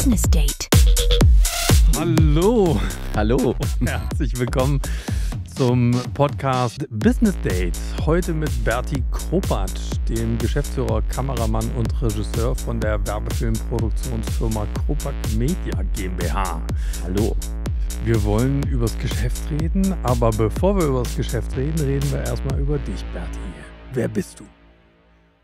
Business Date. Hallo. Hallo. Herzlich willkommen zum Podcast Business Date. Heute mit Berti Kropatsch, dem Geschäftsführer, Kameramann und Regisseur von der Werbefilmproduktionsfirma Kropat Media GmbH. Hallo. Wir wollen über das Geschäft reden, aber bevor wir über das Geschäft reden, reden wir erstmal über dich, Berti. Wer bist du?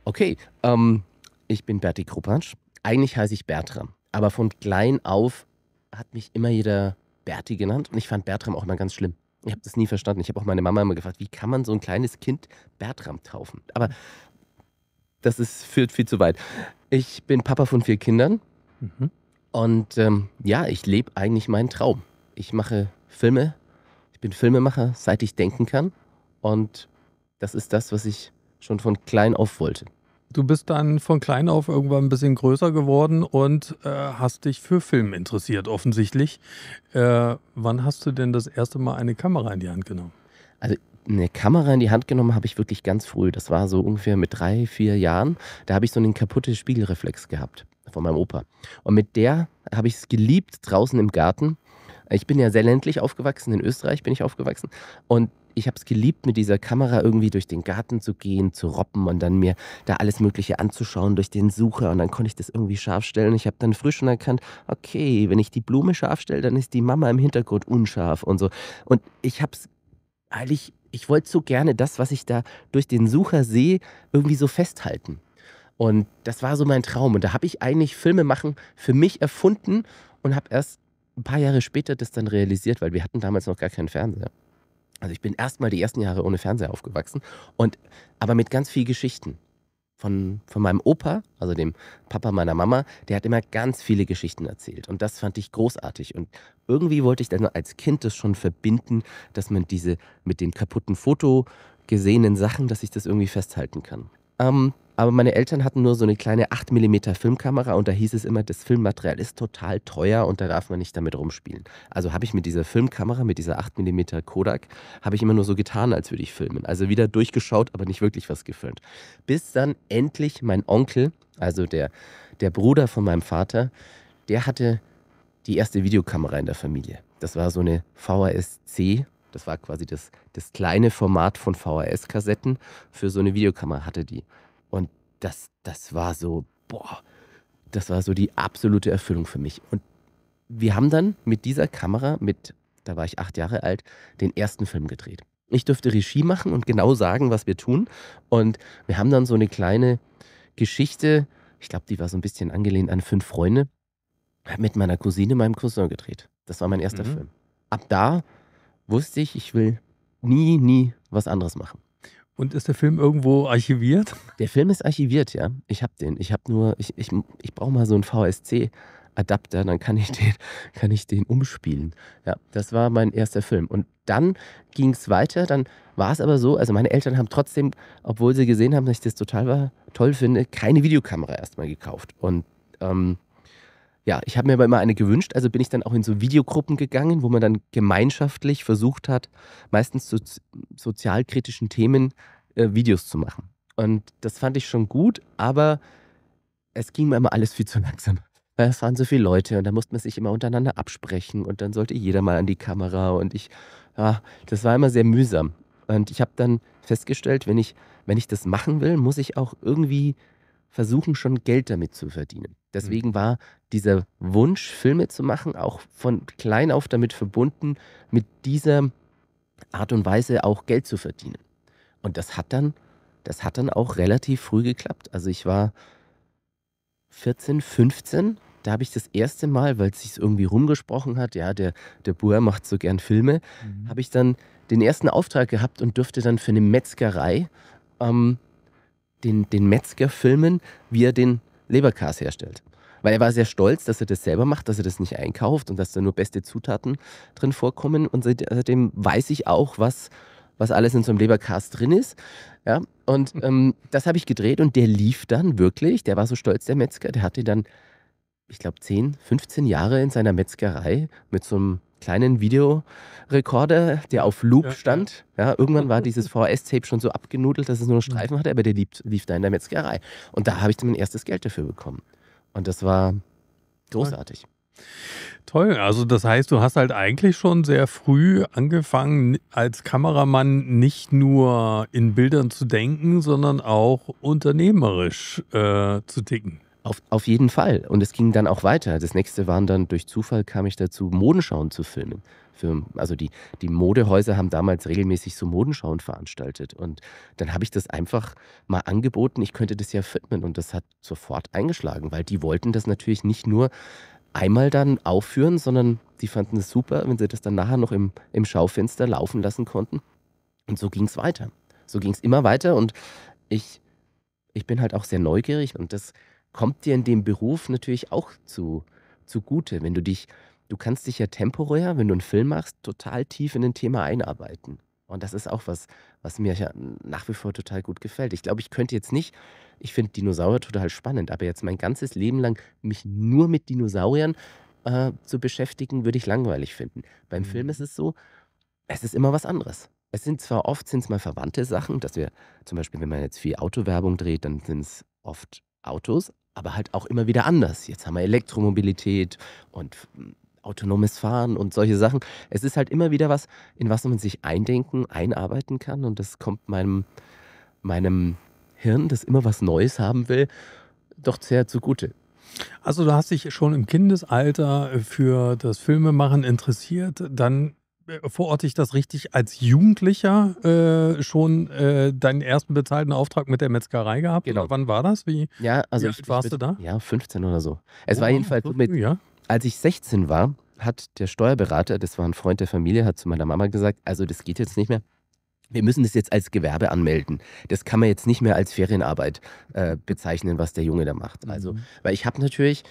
Okay, ähm, ich bin Berti Kropatsch. Eigentlich heiße ich Bertram. Aber von klein auf hat mich immer jeder Berti genannt und ich fand Bertram auch immer ganz schlimm. Ich habe das nie verstanden. Ich habe auch meine Mama immer gefragt, wie kann man so ein kleines Kind Bertram taufen? Aber das ist, führt viel zu weit. Ich bin Papa von vier Kindern mhm. und ähm, ja, ich lebe eigentlich meinen Traum. Ich mache Filme. Ich bin Filmemacher, seit ich denken kann. Und das ist das, was ich schon von klein auf wollte. Du bist dann von klein auf irgendwann ein bisschen größer geworden und äh, hast dich für Film interessiert, offensichtlich. Äh, wann hast du denn das erste Mal eine Kamera in die Hand genommen? Also eine Kamera in die Hand genommen habe ich wirklich ganz früh. Das war so ungefähr mit drei, vier Jahren. Da habe ich so einen kaputten Spiegelreflex gehabt von meinem Opa. Und mit der habe ich es geliebt draußen im Garten. Ich bin ja sehr ländlich aufgewachsen, in Österreich bin ich aufgewachsen. Und ich habe es geliebt, mit dieser Kamera irgendwie durch den Garten zu gehen, zu robben und dann mir da alles Mögliche anzuschauen durch den Sucher. Und dann konnte ich das irgendwie scharf stellen. Ich habe dann früh schon erkannt, okay, wenn ich die Blume scharf stelle, dann ist die Mama im Hintergrund unscharf und so. Und ich habe es eigentlich, ich wollte so gerne das, was ich da durch den Sucher sehe, irgendwie so festhalten. Und das war so mein Traum. Und da habe ich eigentlich Filme machen für mich erfunden und habe erst ein paar Jahre später das dann realisiert, weil wir hatten damals noch gar keinen Fernseher. Also ich bin erstmal die ersten Jahre ohne Fernseher aufgewachsen und aber mit ganz viel Geschichten. Von, von meinem Opa, also dem Papa meiner Mama, der hat immer ganz viele Geschichten erzählt. Und das fand ich großartig. Und irgendwie wollte ich dann als Kind das schon verbinden, dass man diese mit den kaputten Foto gesehenen Sachen, dass ich das irgendwie festhalten kann. Ähm, aber meine Eltern hatten nur so eine kleine 8 mm Filmkamera und da hieß es immer, das Filmmaterial ist total teuer und da darf man nicht damit rumspielen. Also habe ich mit dieser Filmkamera, mit dieser 8 mm Kodak, habe ich immer nur so getan, als würde ich filmen. Also wieder durchgeschaut, aber nicht wirklich was gefilmt. Bis dann endlich mein Onkel, also der, der Bruder von meinem Vater, der hatte die erste Videokamera in der Familie. Das war so eine VHS-C das war quasi das, das kleine Format von VHS-Kassetten für so eine Videokamera hatte die das, das war so, boah, das war so die absolute Erfüllung für mich. Und wir haben dann mit dieser Kamera, mit, da war ich acht Jahre alt, den ersten Film gedreht. Ich durfte Regie machen und genau sagen, was wir tun. Und wir haben dann so eine kleine Geschichte, ich glaube, die war so ein bisschen angelehnt an fünf Freunde, mit meiner Cousine, meinem Cousin gedreht. Das war mein erster mhm. Film. Ab da wusste ich, ich will nie, nie was anderes machen. Und ist der Film irgendwo archiviert? Der Film ist archiviert, ja. Ich habe den. Ich habe nur, ich, ich, ich brauche mal so einen VSC-Adapter, dann kann ich, den, kann ich den umspielen. Ja, das war mein erster Film. Und dann ging es weiter. Dann war es aber so, also meine Eltern haben trotzdem, obwohl sie gesehen haben, dass ich das total war, toll finde, keine Videokamera erstmal gekauft. Und ähm, ja, ich habe mir aber immer eine gewünscht, also bin ich dann auch in so Videogruppen gegangen, wo man dann gemeinschaftlich versucht hat, meistens zu sozialkritischen Themen äh, Videos zu machen. Und das fand ich schon gut, aber es ging mir immer alles viel zu langsam. Weil es waren so viele Leute und da musste man sich immer untereinander absprechen und dann sollte jeder mal an die Kamera und ich, ja, das war immer sehr mühsam. Und ich habe dann festgestellt, wenn ich, wenn ich das machen will, muss ich auch irgendwie versuchen, schon Geld damit zu verdienen. Mhm. Deswegen war dieser Wunsch, Filme zu machen, auch von klein auf damit verbunden, mit dieser Art und Weise auch Geld zu verdienen. Und das hat dann, das hat dann auch relativ früh geklappt. Also ich war 14, 15, da habe ich das erste Mal, weil es sich irgendwie rumgesprochen hat, ja, der, der Buer macht so gern Filme, mhm. habe ich dann den ersten Auftrag gehabt und durfte dann für eine Metzgerei ähm, den, den Metzger filmen, wie er den Leberkas herstellt. Weil er war sehr stolz, dass er das selber macht, dass er das nicht einkauft und dass da nur beste Zutaten drin vorkommen. Und seitdem weiß ich auch, was, was alles in so einem Leberkas drin ist. Ja, und ähm, das habe ich gedreht und der lief dann wirklich. Der war so stolz, der Metzger. Der hatte dann, ich glaube, 10, 15 Jahre in seiner Metzgerei mit so einem kleinen Videorekorder, der auf Loop ja. stand. Ja, irgendwann war dieses VHS-Tape schon so abgenudelt, dass es nur einen Streifen hatte, aber der lief, lief da in der Metzgerei. Und da habe ich dann mein erstes Geld dafür bekommen. Und das war großartig. Toll, also das heißt, du hast halt eigentlich schon sehr früh angefangen, als Kameramann nicht nur in Bildern zu denken, sondern auch unternehmerisch äh, zu ticken. Auf, auf jeden Fall. Und es ging dann auch weiter. Das nächste waren dann, durch Zufall kam ich dazu, Modenschauen zu filmen. Für, also die, die Modehäuser haben damals regelmäßig so Modenschauen veranstaltet. Und dann habe ich das einfach mal angeboten, ich könnte das ja filmen. Und das hat sofort eingeschlagen, weil die wollten das natürlich nicht nur einmal dann aufführen, sondern die fanden es super, wenn sie das dann nachher noch im, im Schaufenster laufen lassen konnten. Und so ging es weiter. So ging es immer weiter. Und ich, ich bin halt auch sehr neugierig und das kommt dir in dem Beruf natürlich auch zu, zugute, wenn du dich, du kannst dich ja temporär, wenn du einen Film machst, total tief in ein Thema einarbeiten. Und das ist auch was, was mir ja nach wie vor total gut gefällt. Ich glaube, ich könnte jetzt nicht, ich finde Dinosaurier total spannend, aber jetzt mein ganzes Leben lang mich nur mit Dinosauriern äh, zu beschäftigen, würde ich langweilig finden. Beim mhm. Film ist es so, es ist immer was anderes. Es sind zwar oft sind's mal verwandte Sachen, dass wir zum Beispiel, wenn man jetzt viel Autowerbung dreht, dann sind es oft Autos, aber halt auch immer wieder anders. Jetzt haben wir Elektromobilität und hm, autonomes Fahren und solche Sachen. Es ist halt immer wieder was, in was man sich eindenken, einarbeiten kann und das kommt meinem, meinem Hirn, das immer was Neues haben will, doch sehr zugute. Also du hast dich schon im Kindesalter für das Filmemachen interessiert, dann äh, verorte ich das richtig, als Jugendlicher äh, schon äh, deinen ersten bezahlten Auftrag mit der Metzgerei gehabt? Genau. Oder wann war das? Wie, ja, also wie ich, alt warst ich mit, du da? Ja, 15 oder so. Es oh, war jedenfalls so mit, ja. als ich 16 war, hat der Steuerberater, das war ein Freund der Familie, hat zu meiner Mama gesagt, also das geht jetzt nicht mehr. Wir müssen das jetzt als Gewerbe anmelden. Das kann man jetzt nicht mehr als Ferienarbeit äh, bezeichnen, was der Junge da macht. Also, mhm. weil ich habe natürlich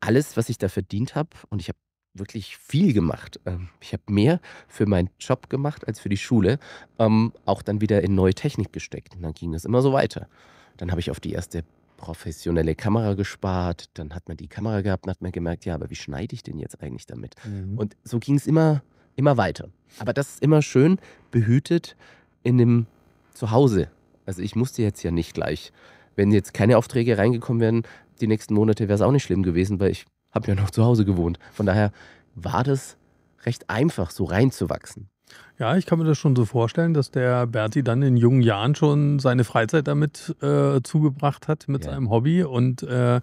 alles, was ich da verdient habe, und ich habe wirklich viel gemacht. Ähm, ich habe mehr für meinen Job gemacht als für die Schule, ähm, auch dann wieder in neue Technik gesteckt. Und dann ging das immer so weiter. Dann habe ich auf die erste professionelle Kamera gespart, dann hat man die Kamera gehabt und hat mir gemerkt, ja, aber wie schneide ich denn jetzt eigentlich damit? Mhm. Und so ging es immer, immer weiter. Aber das ist immer schön behütet in dem Zuhause. Also ich musste jetzt ja nicht gleich, wenn jetzt keine Aufträge reingekommen wären, die nächsten Monate wäre es auch nicht schlimm gewesen, weil ich habe ja noch zu Hause gewohnt. Von daher war das recht einfach, so reinzuwachsen. Ja, ich kann mir das schon so vorstellen, dass der Berti dann in jungen Jahren schon seine Freizeit damit äh, zugebracht hat, mit ja. seinem Hobby. Und, äh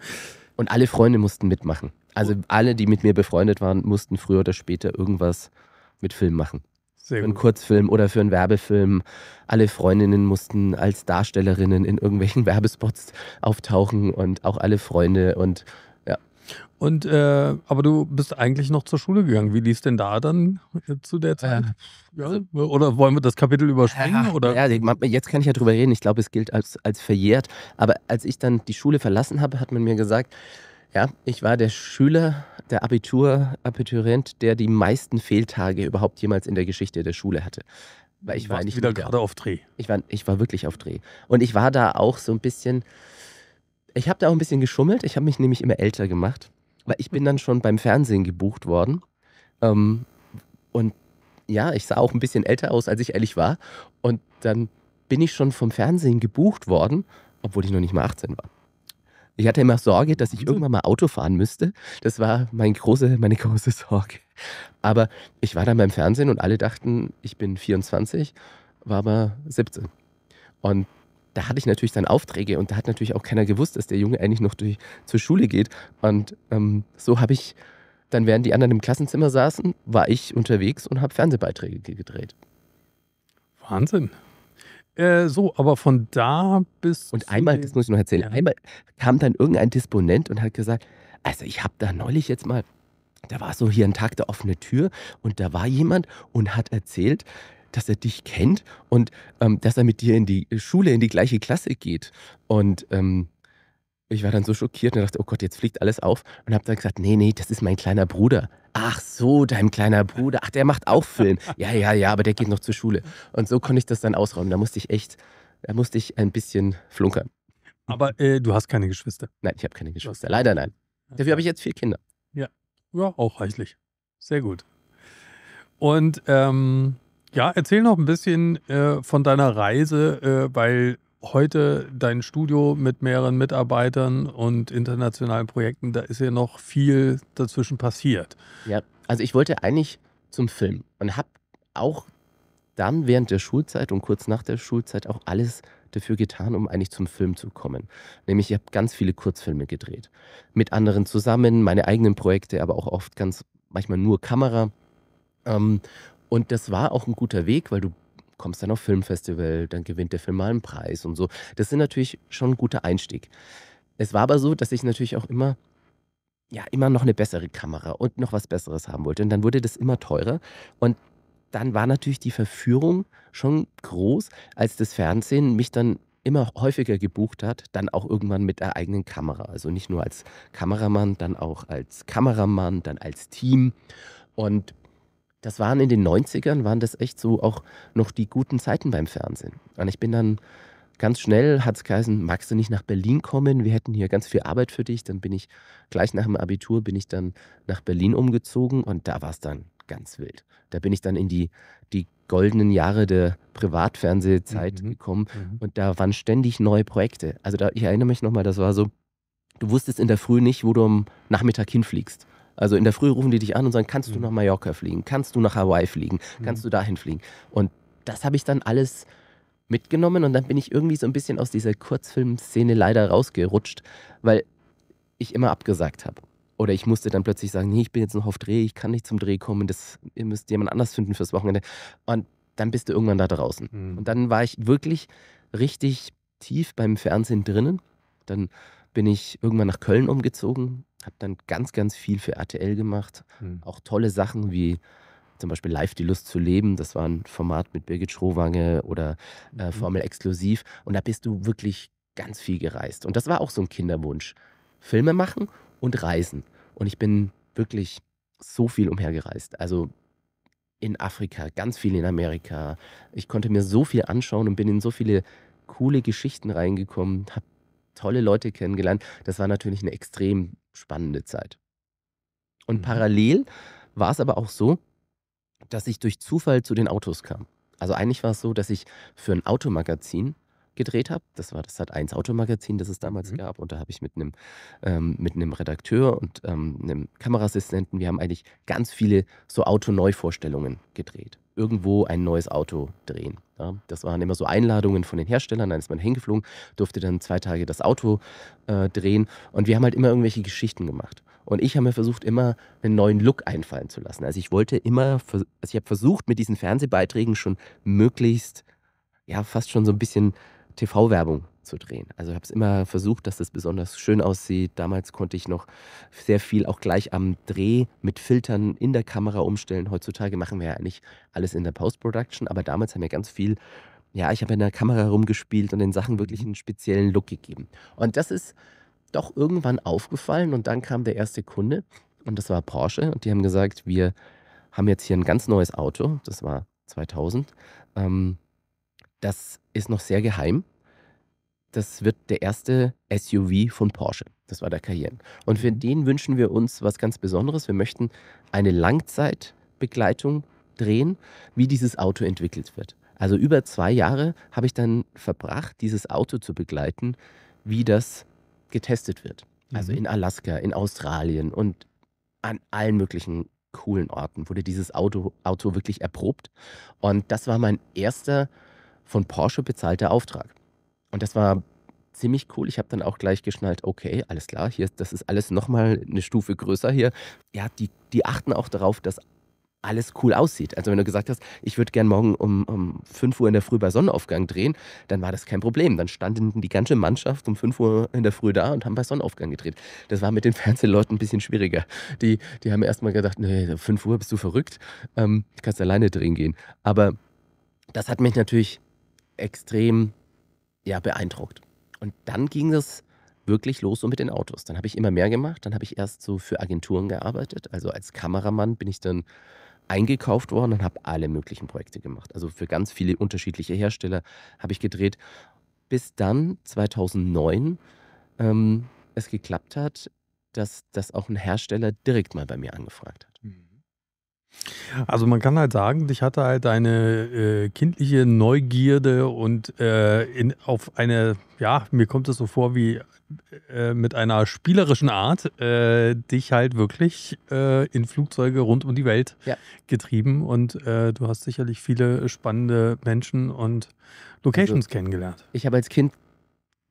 und alle Freunde mussten mitmachen. Also alle, die mit mir befreundet waren, mussten früher oder später irgendwas mit Film machen. Sehr für einen gut. Kurzfilm oder für einen Werbefilm. Alle Freundinnen mussten als Darstellerinnen in irgendwelchen Werbespots auftauchen und auch alle Freunde. Und und äh, aber du bist eigentlich noch zur Schule gegangen. Wie lief denn da dann äh, zu der Zeit? Ja, oder wollen wir das Kapitel überspringen? Ja, oder? ja jetzt kann ich ja drüber reden. Ich glaube, es gilt als, als verjährt. Aber als ich dann die Schule verlassen habe, hat man mir gesagt, ja, ich war der Schüler, der Abitur, Abiturient, der die meisten Fehltage überhaupt jemals in der Geschichte der Schule hatte. Weil ich du war nicht wieder gerade auf Dreh. Ich war, ich war wirklich auf Dreh. Und ich war da auch so ein bisschen, ich habe da auch ein bisschen geschummelt. Ich habe mich nämlich immer älter gemacht weil ich bin dann schon beim Fernsehen gebucht worden. Ähm, und ja, ich sah auch ein bisschen älter aus, als ich ehrlich war. Und dann bin ich schon vom Fernsehen gebucht worden, obwohl ich noch nicht mal 18 war. Ich hatte immer Sorge, dass ich mhm. irgendwann mal Auto fahren müsste. Das war mein große, meine große Sorge. Aber ich war dann beim Fernsehen und alle dachten, ich bin 24, war aber 17. Und da hatte ich natürlich dann Aufträge und da hat natürlich auch keiner gewusst, dass der Junge eigentlich noch durch, zur Schule geht. Und ähm, so habe ich dann, während die anderen im Klassenzimmer saßen, war ich unterwegs und habe Fernsehbeiträge gedreht. Wahnsinn. Äh, so, aber von da bis. Und einmal, das muss ich noch erzählen, ja. einmal kam dann irgendein Disponent und hat gesagt: Also, ich habe da neulich jetzt mal, da war so hier ein Tag der offene Tür und da war jemand und hat erzählt, dass er dich kennt und ähm, dass er mit dir in die Schule, in die gleiche Klasse geht. Und ähm, ich war dann so schockiert und dachte, oh Gott, jetzt fliegt alles auf. Und habe dann gesagt, nee, nee, das ist mein kleiner Bruder. Ach so, dein kleiner Bruder. Ach, der macht auch Film. Ja, ja, ja, aber der geht noch zur Schule. Und so konnte ich das dann ausräumen. Da musste ich echt, da musste ich ein bisschen flunkern. Aber äh, du hast keine Geschwister. Nein, ich habe keine Geschwister. Leider nein. Dafür habe ich jetzt vier Kinder. Ja, ja, auch reichlich. Sehr gut. Und ähm, ja, erzähl noch ein bisschen äh, von deiner Reise, äh, weil heute dein Studio mit mehreren Mitarbeitern und internationalen Projekten, da ist ja noch viel dazwischen passiert. Ja, also ich wollte eigentlich zum Film und habe auch dann während der Schulzeit und kurz nach der Schulzeit auch alles dafür getan, um eigentlich zum Film zu kommen. Nämlich ich habe ganz viele Kurzfilme gedreht. Mit anderen zusammen, meine eigenen Projekte, aber auch oft ganz manchmal nur Kamera. Ähm, und das war auch ein guter Weg, weil du kommst dann auf Filmfestival, dann gewinnt der Film mal einen Preis und so. Das sind natürlich schon ein guter Einstieg. Es war aber so, dass ich natürlich auch immer ja immer noch eine bessere Kamera und noch was besseres haben wollte und dann wurde das immer teurer und dann war natürlich die Verführung schon groß, als das Fernsehen mich dann immer häufiger gebucht hat, dann auch irgendwann mit der eigenen Kamera. Also nicht nur als Kameramann, dann auch als Kameramann, dann als Team. Und das waren in den 90ern, waren das echt so auch noch die guten Zeiten beim Fernsehen. Und ich bin dann ganz schnell, hat es geheißen, magst du nicht nach Berlin kommen? Wir hätten hier ganz viel Arbeit für dich. Dann bin ich gleich nach dem Abitur, bin ich dann nach Berlin umgezogen und da war es dann ganz wild. Da bin ich dann in die, die goldenen Jahre der Privatfernsehzeit mhm. gekommen mhm. und da waren ständig neue Projekte. Also da, ich erinnere mich nochmal, das war so, du wusstest in der Früh nicht, wo du am Nachmittag hinfliegst. Also in der Früh rufen die dich an und sagen, kannst du mhm. nach Mallorca fliegen? Kannst du nach Hawaii fliegen? Mhm. Kannst du dahin fliegen? Und das habe ich dann alles mitgenommen und dann bin ich irgendwie so ein bisschen aus dieser Kurzfilmszene leider rausgerutscht, weil ich immer abgesagt habe. Oder ich musste dann plötzlich sagen, nee, ich bin jetzt noch auf Dreh, ich kann nicht zum Dreh kommen, das, ihr müsst jemand anders finden fürs Wochenende. Und dann bist du irgendwann da draußen. Mhm. Und dann war ich wirklich richtig tief beim Fernsehen drinnen. Dann bin ich irgendwann nach Köln umgezogen, habe dann ganz, ganz viel für RTL gemacht. Mhm. Auch tolle Sachen wie zum Beispiel Live die Lust zu leben. Das war ein Format mit Birgit Schrowange oder äh, mhm. Formel Exklusiv. Und da bist du wirklich ganz viel gereist. Und das war auch so ein Kinderwunsch. Filme machen und reisen. Und ich bin wirklich so viel umhergereist. Also in Afrika, ganz viel in Amerika. Ich konnte mir so viel anschauen und bin in so viele coole Geschichten reingekommen, habe tolle Leute kennengelernt. Das war natürlich eine extrem spannende Zeit. Und mhm. parallel war es aber auch so, dass ich durch Zufall zu den Autos kam. Also eigentlich war es so, dass ich für ein Automagazin gedreht habe. Das war das Sat1 Automagazin, das es damals mhm. gab. Und da habe ich mit einem, ähm, mit einem Redakteur und ähm, einem Kameraassistenten, wir haben eigentlich ganz viele so Auto-Neuvorstellungen gedreht. Irgendwo ein neues Auto drehen. Ja, das waren immer so Einladungen von den Herstellern. Dann ist man hingeflogen, durfte dann zwei Tage das Auto äh, drehen. Und wir haben halt immer irgendwelche Geschichten gemacht. Und ich habe mir versucht, immer einen neuen Look einfallen zu lassen. Also ich wollte immer, also ich habe versucht, mit diesen Fernsehbeiträgen schon möglichst, ja, fast schon so ein bisschen TV-Werbung zu drehen. Also habe es immer versucht, dass das besonders schön aussieht. Damals konnte ich noch sehr viel auch gleich am Dreh mit Filtern in der Kamera umstellen. Heutzutage machen wir ja eigentlich alles in der Post-Production, aber damals haben wir ganz viel, ja, ich habe in der Kamera rumgespielt und den Sachen wirklich einen speziellen Look gegeben. Und das ist doch irgendwann aufgefallen und dann kam der erste Kunde und das war Porsche und die haben gesagt, wir haben jetzt hier ein ganz neues Auto, das war 2000. Das ist noch sehr geheim. Das wird der erste SUV von Porsche. Das war der Cayenne. Und für den wünschen wir uns was ganz Besonderes. Wir möchten eine Langzeitbegleitung drehen, wie dieses Auto entwickelt wird. Also über zwei Jahre habe ich dann verbracht, dieses Auto zu begleiten, wie das getestet wird. Also mhm. in Alaska, in Australien und an allen möglichen coolen Orten wurde dieses Auto, Auto wirklich erprobt. Und das war mein erster von Porsche bezahlter Auftrag. Und das war ziemlich cool. Ich habe dann auch gleich geschnallt, okay, alles klar, hier, das ist alles nochmal eine Stufe größer hier. Ja, die, die achten auch darauf, dass alles cool aussieht. Also wenn du gesagt hast, ich würde gern morgen um, um 5 Uhr in der Früh bei Sonnenaufgang drehen, dann war das kein Problem. Dann standen die ganze Mannschaft um 5 Uhr in der Früh da und haben bei Sonnenaufgang gedreht. Das war mit den Fernsehleuten ein bisschen schwieriger. Die, die haben erstmal gedacht, nee, 5 Uhr bist du verrückt, ähm, kannst alleine drehen gehen. Aber das hat mich natürlich extrem ja, beeindruckt. Und dann ging es wirklich los so mit den Autos. Dann habe ich immer mehr gemacht. Dann habe ich erst so für Agenturen gearbeitet. Also als Kameramann bin ich dann eingekauft worden und habe alle möglichen Projekte gemacht. Also für ganz viele unterschiedliche Hersteller habe ich gedreht. Bis dann 2009 ähm, es geklappt hat, dass, dass auch ein Hersteller direkt mal bei mir angefragt hat. Also man kann halt sagen, dich hatte halt eine äh, kindliche Neugierde und äh, in, auf eine, ja, mir kommt es so vor wie äh, mit einer spielerischen Art, äh, dich halt wirklich äh, in Flugzeuge rund um die Welt ja. getrieben und du hast sicherlich viele spannende Menschen und Locations also, kennengelernt. Ich habe als Kind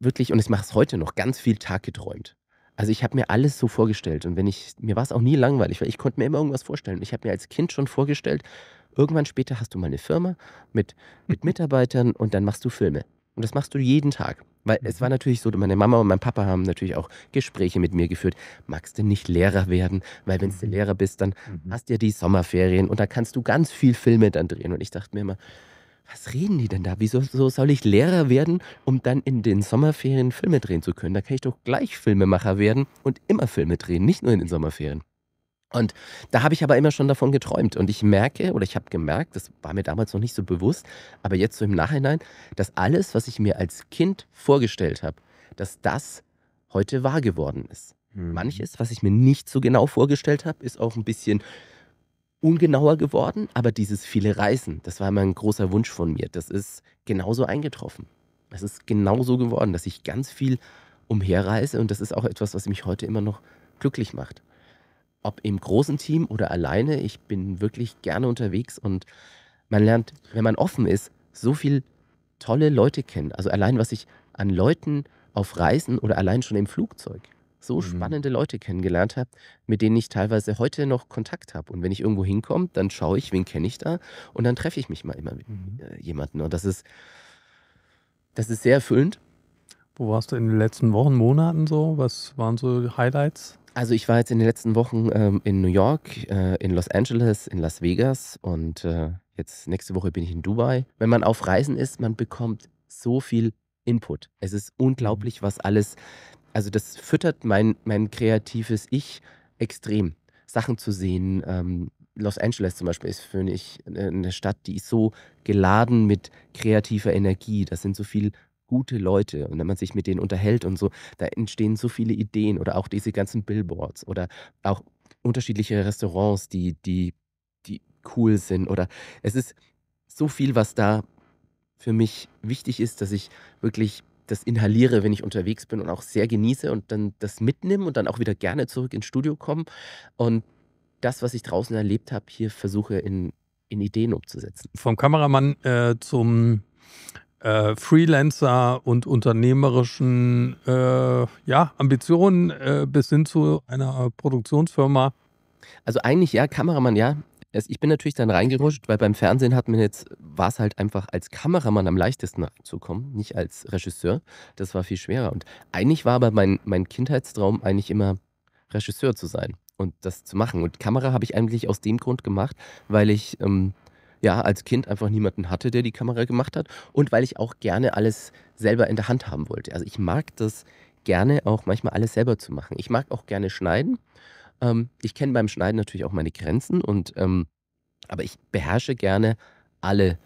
wirklich, und ich mache es heute noch, ganz viel Tag geträumt. Also ich habe mir alles so vorgestellt und wenn ich mir war es auch nie langweilig, weil ich konnte mir immer irgendwas vorstellen. Ich habe mir als Kind schon vorgestellt, irgendwann später hast du mal eine Firma mit, mit Mitarbeitern und dann machst du Filme. Und das machst du jeden Tag. Weil es war mhm. natürlich so, meine Mama und mein Papa haben natürlich auch Gespräche mit mir geführt. Magst du nicht Lehrer werden? Weil wenn du mhm. Lehrer bist, dann mhm. hast du ja die Sommerferien und da kannst du ganz viel Filme dann drehen. Und ich dachte mir immer, was reden die denn da? Wieso so soll ich Lehrer werden, um dann in den Sommerferien Filme drehen zu können? Da kann ich doch gleich Filmemacher werden und immer Filme drehen, nicht nur in den Sommerferien. Und da habe ich aber immer schon davon geträumt. Und ich merke, oder ich habe gemerkt, das war mir damals noch nicht so bewusst, aber jetzt so im Nachhinein, dass alles, was ich mir als Kind vorgestellt habe, dass das heute wahr geworden ist. Mhm. Manches, was ich mir nicht so genau vorgestellt habe, ist auch ein bisschen ungenauer geworden, aber dieses viele Reisen, das war immer ein großer Wunsch von mir. Das ist genauso eingetroffen. Es ist genauso geworden, dass ich ganz viel umherreise und das ist auch etwas, was mich heute immer noch glücklich macht. Ob im großen Team oder alleine, ich bin wirklich gerne unterwegs und man lernt, wenn man offen ist, so viel tolle Leute kennen. Also allein, was ich an Leuten auf Reisen oder allein schon im Flugzeug so mhm. spannende Leute kennengelernt habe, mit denen ich teilweise heute noch Kontakt habe. Und wenn ich irgendwo hinkomme, dann schaue ich, wen kenne ich da und dann treffe ich mich mal immer mit mhm. Äh, jemandem. Und das ist, das ist sehr erfüllend. Wo warst du in den letzten Wochen, Monaten so? Was waren so Highlights? Also ich war jetzt in den letzten Wochen ähm, in New York, äh, in Los Angeles, in Las Vegas und äh, jetzt nächste Woche bin ich in Dubai. Wenn man auf Reisen ist, man bekommt so viel Input. Es ist mhm. unglaublich, was alles also das füttert mein, mein kreatives Ich extrem. Sachen zu sehen. Ähm, Los Angeles zum Beispiel ist für mich äh, eine Stadt, die ist so geladen mit kreativer Energie. Das sind so viele gute Leute und wenn man sich mit denen unterhält und so, da entstehen so viele Ideen oder auch diese ganzen Billboards oder auch unterschiedliche Restaurants, die, die, die cool sind oder es ist so viel, was da für mich wichtig ist, dass ich wirklich das inhaliere, wenn ich unterwegs bin und auch sehr genieße und dann das mitnehme und dann auch wieder gerne zurück ins Studio komme und das, was ich draußen erlebt habe, hier versuche in, in Ideen umzusetzen. Vom Kameramann äh, zum äh, Freelancer und unternehmerischen äh, ja, Ambitionen äh, bis hin zu einer Produktionsfirma. Also eigentlich ja, Kameramann ja, ich bin natürlich dann reingerutscht, weil beim Fernsehen hat man jetzt, war es halt einfach als Kameramann am leichtesten reinzukommen, nicht als Regisseur. Das war viel schwerer. Und eigentlich war aber mein, mein Kindheitstraum eigentlich immer, Regisseur zu sein und das zu machen. Und Kamera habe ich eigentlich aus dem Grund gemacht, weil ich ähm, ja als Kind einfach niemanden hatte, der die Kamera gemacht hat und weil ich auch gerne alles selber in der Hand haben wollte. Also ich mag das gerne auch manchmal alles selber zu machen. Ich mag auch gerne schneiden ähm, ich kenne beim Schneiden natürlich auch meine Grenzen und ähm, aber ich beherrsche gerne alle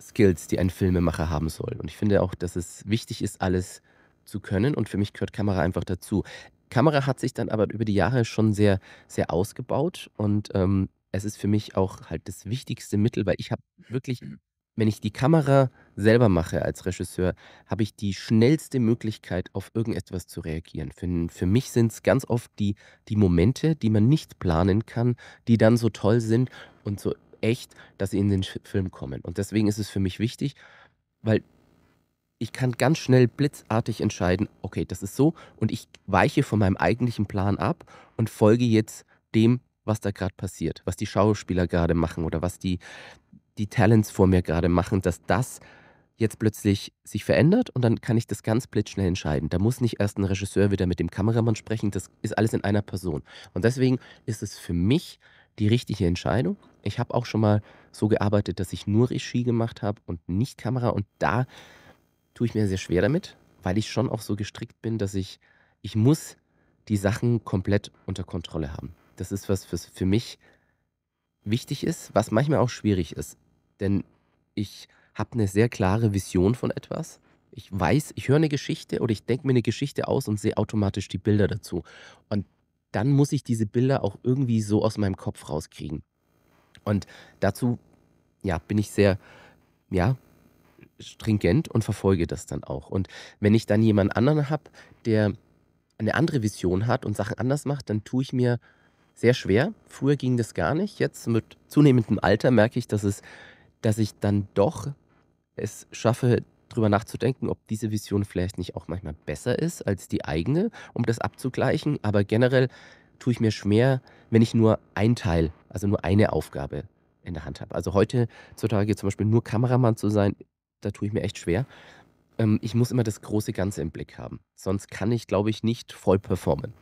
Skills, die ein Filmemacher haben soll. Und ich finde auch, dass es wichtig ist, alles zu können. Und für mich gehört Kamera einfach dazu. Kamera hat sich dann aber über die Jahre schon sehr, sehr ausgebaut und ähm, es ist für mich auch halt das wichtigste Mittel, weil ich habe wirklich mhm wenn ich die Kamera selber mache als Regisseur, habe ich die schnellste Möglichkeit, auf irgendetwas zu reagieren. Für, für mich sind es ganz oft die, die Momente, die man nicht planen kann, die dann so toll sind und so echt, dass sie in den Film kommen. Und deswegen ist es für mich wichtig, weil ich kann ganz schnell blitzartig entscheiden, okay, das ist so und ich weiche von meinem eigentlichen Plan ab und folge jetzt dem, was da gerade passiert, was die Schauspieler gerade machen oder was die, die Talents vor mir gerade machen, dass das jetzt plötzlich sich verändert und dann kann ich das ganz blitzschnell entscheiden. Da muss nicht erst ein Regisseur wieder mit dem Kameramann sprechen, das ist alles in einer Person. Und deswegen ist es für mich die richtige Entscheidung. Ich habe auch schon mal so gearbeitet, dass ich nur Regie gemacht habe und nicht Kamera und da tue ich mir sehr schwer damit, weil ich schon auch so gestrickt bin, dass ich, ich muss die Sachen komplett unter Kontrolle haben. Das ist was, was für mich wichtig ist, was manchmal auch schwierig ist. Denn ich habe eine sehr klare Vision von etwas. Ich weiß, ich höre eine Geschichte oder ich denke mir eine Geschichte aus und sehe automatisch die Bilder dazu. Und dann muss ich diese Bilder auch irgendwie so aus meinem Kopf rauskriegen. Und dazu ja, bin ich sehr ja, stringent und verfolge das dann auch. Und wenn ich dann jemand anderen habe, der eine andere Vision hat und Sachen anders macht, dann tue ich mir sehr schwer. Früher ging das gar nicht. Jetzt mit zunehmendem Alter merke ich, dass es dass ich dann doch es schaffe, darüber nachzudenken, ob diese Vision vielleicht nicht auch manchmal besser ist als die eigene, um das abzugleichen. Aber generell tue ich mir schwer, wenn ich nur ein Teil, also nur eine Aufgabe in der Hand habe. Also heute zutage zum Beispiel nur Kameramann zu sein, da tue ich mir echt schwer. Ähm, ich muss immer das große Ganze im Blick haben. Sonst kann ich, glaube ich, nicht voll performen.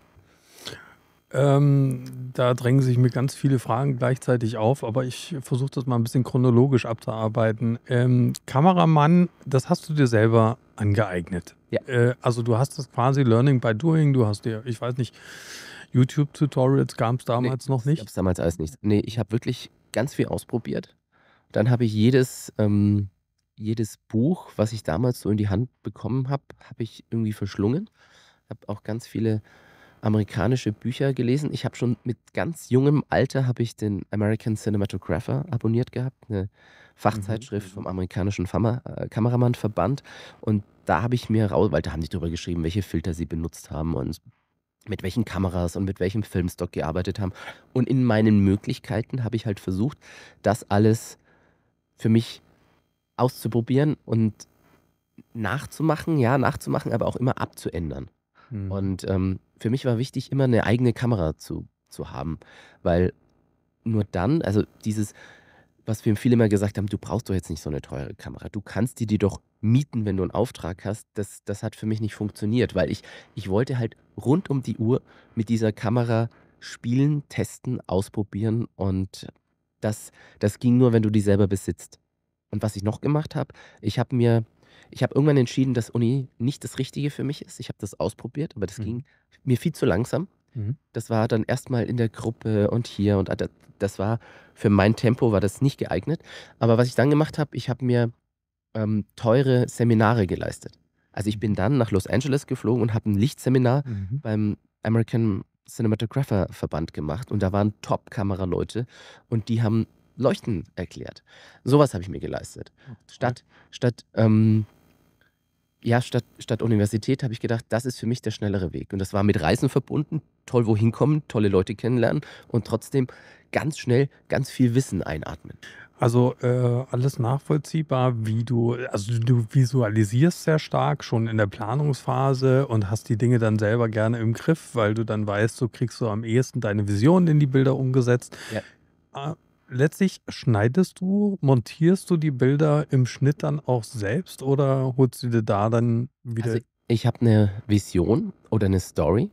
Ähm, da drängen sich mir ganz viele Fragen gleichzeitig auf, aber ich versuche das mal ein bisschen chronologisch abzuarbeiten. Ähm, Kameramann, das hast du dir selber angeeignet. Ja. Äh, also du hast das quasi Learning by Doing, du hast dir, ich weiß nicht, YouTube-Tutorials gab es damals nee, noch nicht. Gab es damals alles nicht. Nee, ich habe wirklich ganz viel ausprobiert. Dann habe ich jedes, ähm, jedes Buch, was ich damals so in die Hand bekommen habe, habe ich irgendwie verschlungen. Ich Habe auch ganz viele amerikanische Bücher gelesen. Ich habe schon mit ganz jungem Alter habe ich den American Cinematographer abonniert gehabt, eine Fachzeitschrift mhm. vom amerikanischen Fama äh, Kameramannverband. Und da habe ich mir raus, weil da haben die darüber geschrieben, welche Filter sie benutzt haben und mit welchen Kameras und mit welchem Filmstock gearbeitet haben. Und in meinen Möglichkeiten habe ich halt versucht, das alles für mich auszuprobieren und nachzumachen, ja, nachzumachen, aber auch immer abzuändern. Mhm. Und ähm, für mich war wichtig, immer eine eigene Kamera zu, zu haben, weil nur dann, also dieses, was wir viele immer gesagt haben, du brauchst doch jetzt nicht so eine teure Kamera. Du kannst dir die doch mieten, wenn du einen Auftrag hast. Das, das hat für mich nicht funktioniert, weil ich, ich wollte halt rund um die Uhr mit dieser Kamera spielen, testen, ausprobieren und das, das ging nur, wenn du die selber besitzt. Und was ich noch gemacht habe, ich habe mir ich habe irgendwann entschieden, dass Uni nicht das Richtige für mich ist. Ich habe das ausprobiert, aber das mhm. ging mir viel zu langsam. Mhm. Das war dann erstmal in der Gruppe und hier und das war für mein Tempo war das nicht geeignet. Aber was ich dann gemacht habe, ich habe mir ähm, teure Seminare geleistet. Also ich mhm. bin dann nach Los Angeles geflogen und habe ein Lichtseminar mhm. beim American Cinematographer Verband gemacht und da waren Top-Kameraleute und die haben Leuchten erklärt. Sowas habe ich mir geleistet. Oh, statt, statt ähm, ja, statt, statt Universität habe ich gedacht, das ist für mich der schnellere Weg. Und das war mit Reisen verbunden, toll wohin kommen, tolle Leute kennenlernen und trotzdem ganz schnell ganz viel Wissen einatmen. Also äh, alles nachvollziehbar, wie du, also du visualisierst sehr stark schon in der Planungsphase und hast die Dinge dann selber gerne im Griff, weil du dann weißt, so kriegst du am ehesten deine Vision in die Bilder umgesetzt. Ja. Ah, letztlich schneidest du, montierst du die Bilder im Schnitt dann auch selbst oder holst du dir da dann wieder? Also ich habe eine Vision oder eine Story,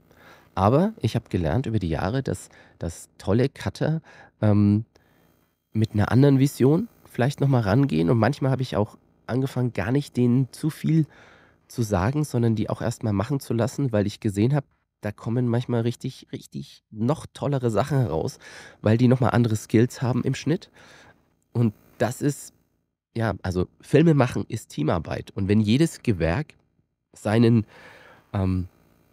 aber ich habe gelernt über die Jahre, dass, dass tolle Cutter ähm, mit einer anderen Vision vielleicht nochmal rangehen und manchmal habe ich auch angefangen, gar nicht denen zu viel zu sagen, sondern die auch erstmal machen zu lassen, weil ich gesehen habe, da kommen manchmal richtig, richtig noch tollere Sachen heraus, weil die nochmal andere Skills haben im Schnitt. Und das ist, ja, also Filme machen ist Teamarbeit. Und wenn jedes Gewerk seinen, ähm,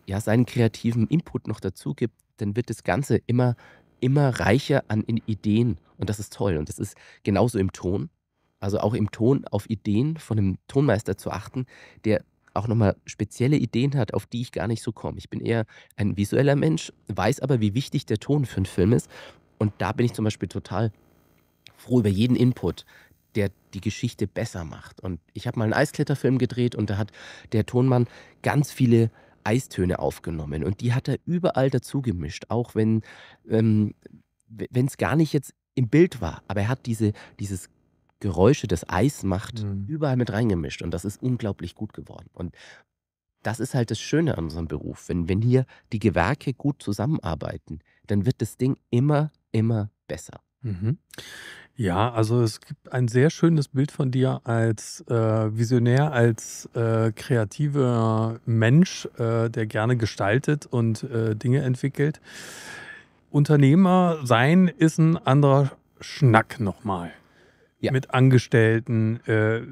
ja, seinen kreativen Input noch dazu gibt, dann wird das Ganze immer, immer reicher an Ideen. Und das ist toll. Und das ist genauso im Ton. Also auch im Ton auf Ideen von einem Tonmeister zu achten, der auch nochmal spezielle Ideen hat, auf die ich gar nicht so komme. Ich bin eher ein visueller Mensch, weiß aber, wie wichtig der Ton für einen Film ist. Und da bin ich zum Beispiel total froh über jeden Input, der die Geschichte besser macht. Und ich habe mal einen Eiskletterfilm gedreht und da hat der Tonmann ganz viele Eistöne aufgenommen und die hat er überall dazu gemischt, auch wenn ähm, es gar nicht jetzt im Bild war. Aber er hat diese, dieses Geräusche des Eis macht, mhm. überall mit reingemischt. Und das ist unglaublich gut geworden. Und das ist halt das Schöne an unserem Beruf. Wenn, wenn hier die Gewerke gut zusammenarbeiten, dann wird das Ding immer, immer besser. Mhm. Ja, also es gibt ein sehr schönes Bild von dir als äh, Visionär, als äh, kreativer Mensch, äh, der gerne gestaltet und äh, Dinge entwickelt. Unternehmer sein ist ein anderer Schnack nochmal ja. mit Angestellten. Äh,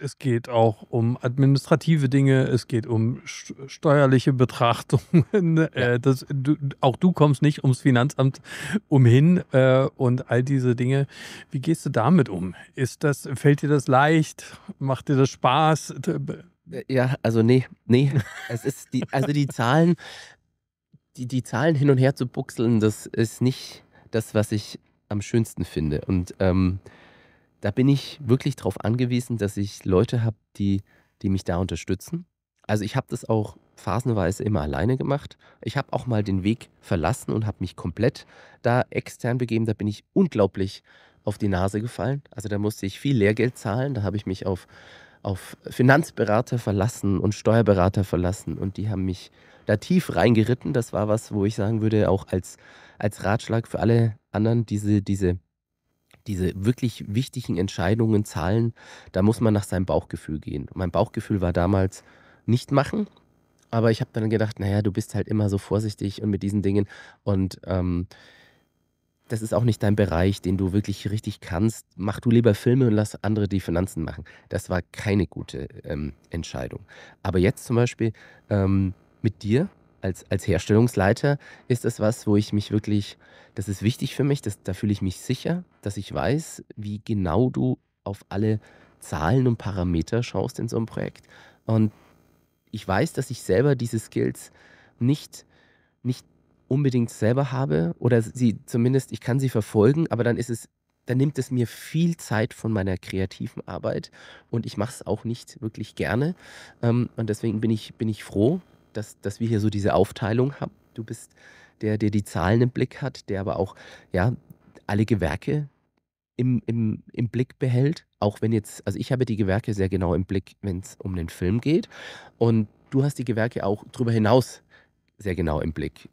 es geht auch um administrative Dinge. Es geht um steuerliche Betrachtungen. Äh, ja. Äh, das, du, auch du kommst nicht ums Finanzamt umhin äh, und all diese Dinge. Wie gehst du damit um? Ist das, fällt dir das leicht? Macht dir das Spaß? Äh, ja, also nee, nee. es ist die, also die Zahlen, die, die Zahlen hin und her zu buchseln, das ist nicht das, was ich am schönsten finde. Und ähm, da bin ich wirklich darauf angewiesen, dass ich Leute habe, die, die mich da unterstützen. Also ich habe das auch phasenweise immer alleine gemacht. Ich habe auch mal den Weg verlassen und habe mich komplett da extern begeben. Da bin ich unglaublich auf die Nase gefallen. Also da musste ich viel Lehrgeld zahlen. Da habe ich mich auf, auf Finanzberater verlassen und Steuerberater verlassen. Und die haben mich da tief reingeritten. Das war was, wo ich sagen würde, auch als, als Ratschlag für alle anderen, diese, diese diese wirklich wichtigen Entscheidungen, Zahlen, da muss man nach seinem Bauchgefühl gehen. mein Bauchgefühl war damals nicht machen, aber ich habe dann gedacht, naja, du bist halt immer so vorsichtig und mit diesen Dingen und ähm, das ist auch nicht dein Bereich, den du wirklich richtig kannst. Mach du lieber Filme und lass andere die Finanzen machen. Das war keine gute ähm, Entscheidung. Aber jetzt zum Beispiel ähm, mit dir als, als Herstellungsleiter ist das was, wo ich mich wirklich, das ist wichtig für mich, das, da fühle ich mich sicher, dass ich weiß, wie genau du auf alle Zahlen und Parameter schaust in so einem Projekt. Und ich weiß, dass ich selber diese Skills nicht, nicht unbedingt selber habe oder sie zumindest, ich kann sie verfolgen, aber dann ist es, dann nimmt es mir viel Zeit von meiner kreativen Arbeit und ich mache es auch nicht wirklich gerne. Ähm, und deswegen bin ich, bin ich froh, dass, dass wir hier so diese Aufteilung haben. Du bist der, der die Zahlen im Blick hat, der aber auch ja, alle Gewerke im, im, im Blick behält. Auch wenn jetzt, also ich habe die Gewerke sehr genau im Blick, wenn es um den Film geht. Und du hast die Gewerke auch darüber hinaus sehr genau im Blick.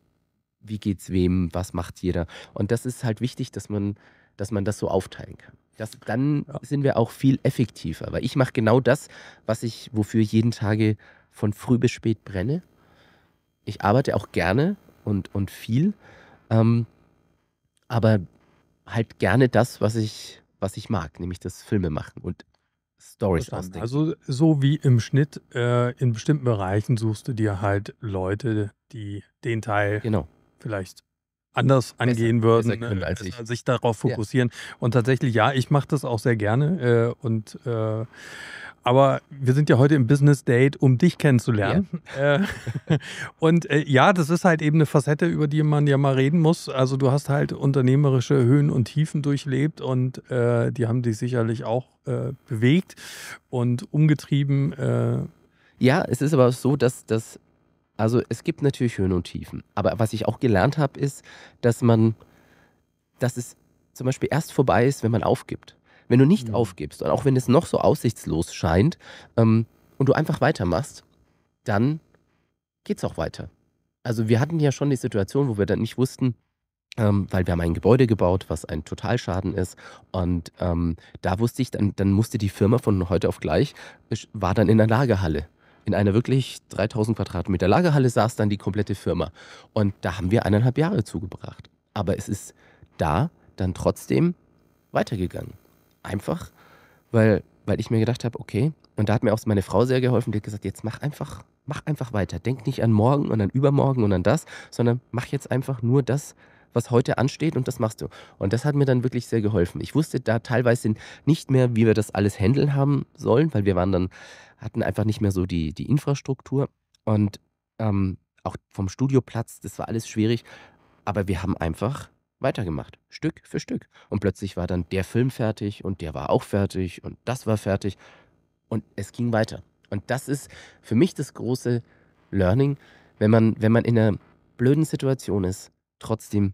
Wie geht's wem, was macht jeder? Und das ist halt wichtig, dass man, dass man das so aufteilen kann. Das, dann ja. sind wir auch viel effektiver, weil ich mache genau das, was ich, wofür jeden Tage von früh bis spät brenne. Ich arbeite auch gerne und, und viel, ähm, aber halt gerne das, was ich, was ich mag, nämlich das Filme machen und Stories ausdenken. Also so wie im Schnitt äh, in bestimmten Bereichen suchst du dir halt Leute, die den Teil genau. vielleicht anders angehen würden, äh, besser als als sich darauf fokussieren. Ja. Und tatsächlich, ja, ich mache das auch sehr gerne äh, und äh, aber wir sind ja heute im Business Date, um dich kennenzulernen. Ja. Äh, und äh, ja, das ist halt eben eine Facette, über die man ja mal reden muss. Also du hast halt unternehmerische Höhen und Tiefen durchlebt und äh, die haben dich sicherlich auch äh, bewegt und umgetrieben. Äh. Ja, es ist aber so, dass das, also es gibt natürlich Höhen und Tiefen. Aber was ich auch gelernt habe, ist, dass man, dass es zum Beispiel erst vorbei ist, wenn man aufgibt. Wenn du nicht mhm. aufgibst und auch wenn es noch so aussichtslos scheint ähm, und du einfach weitermachst, dann geht's auch weiter. Also wir hatten ja schon die Situation, wo wir dann nicht wussten, ähm, weil wir haben ein Gebäude gebaut, was ein Totalschaden ist. Und ähm, da wusste ich, dann, dann musste die Firma von heute auf gleich, war dann in einer Lagerhalle. In einer wirklich 3000 Quadratmeter Lagerhalle saß dann die komplette Firma. Und da haben wir eineinhalb Jahre zugebracht. Aber es ist da dann trotzdem weitergegangen einfach, weil, weil ich mir gedacht habe, okay, und da hat mir auch meine Frau sehr geholfen, die hat gesagt, jetzt mach einfach, mach einfach weiter. Denk nicht an morgen und an übermorgen und an das, sondern mach jetzt einfach nur das, was heute ansteht und das machst du. Und das hat mir dann wirklich sehr geholfen. Ich wusste da teilweise nicht mehr, wie wir das alles handeln haben sollen, weil wir waren dann, hatten einfach nicht mehr so die, die Infrastruktur und ähm, auch vom Studioplatz, das war alles schwierig. Aber wir haben einfach weitergemacht, Stück für Stück. Und plötzlich war dann der Film fertig und der war auch fertig und das war fertig und es ging weiter. Und das ist für mich das große Learning, wenn man, wenn man in einer blöden Situation ist, trotzdem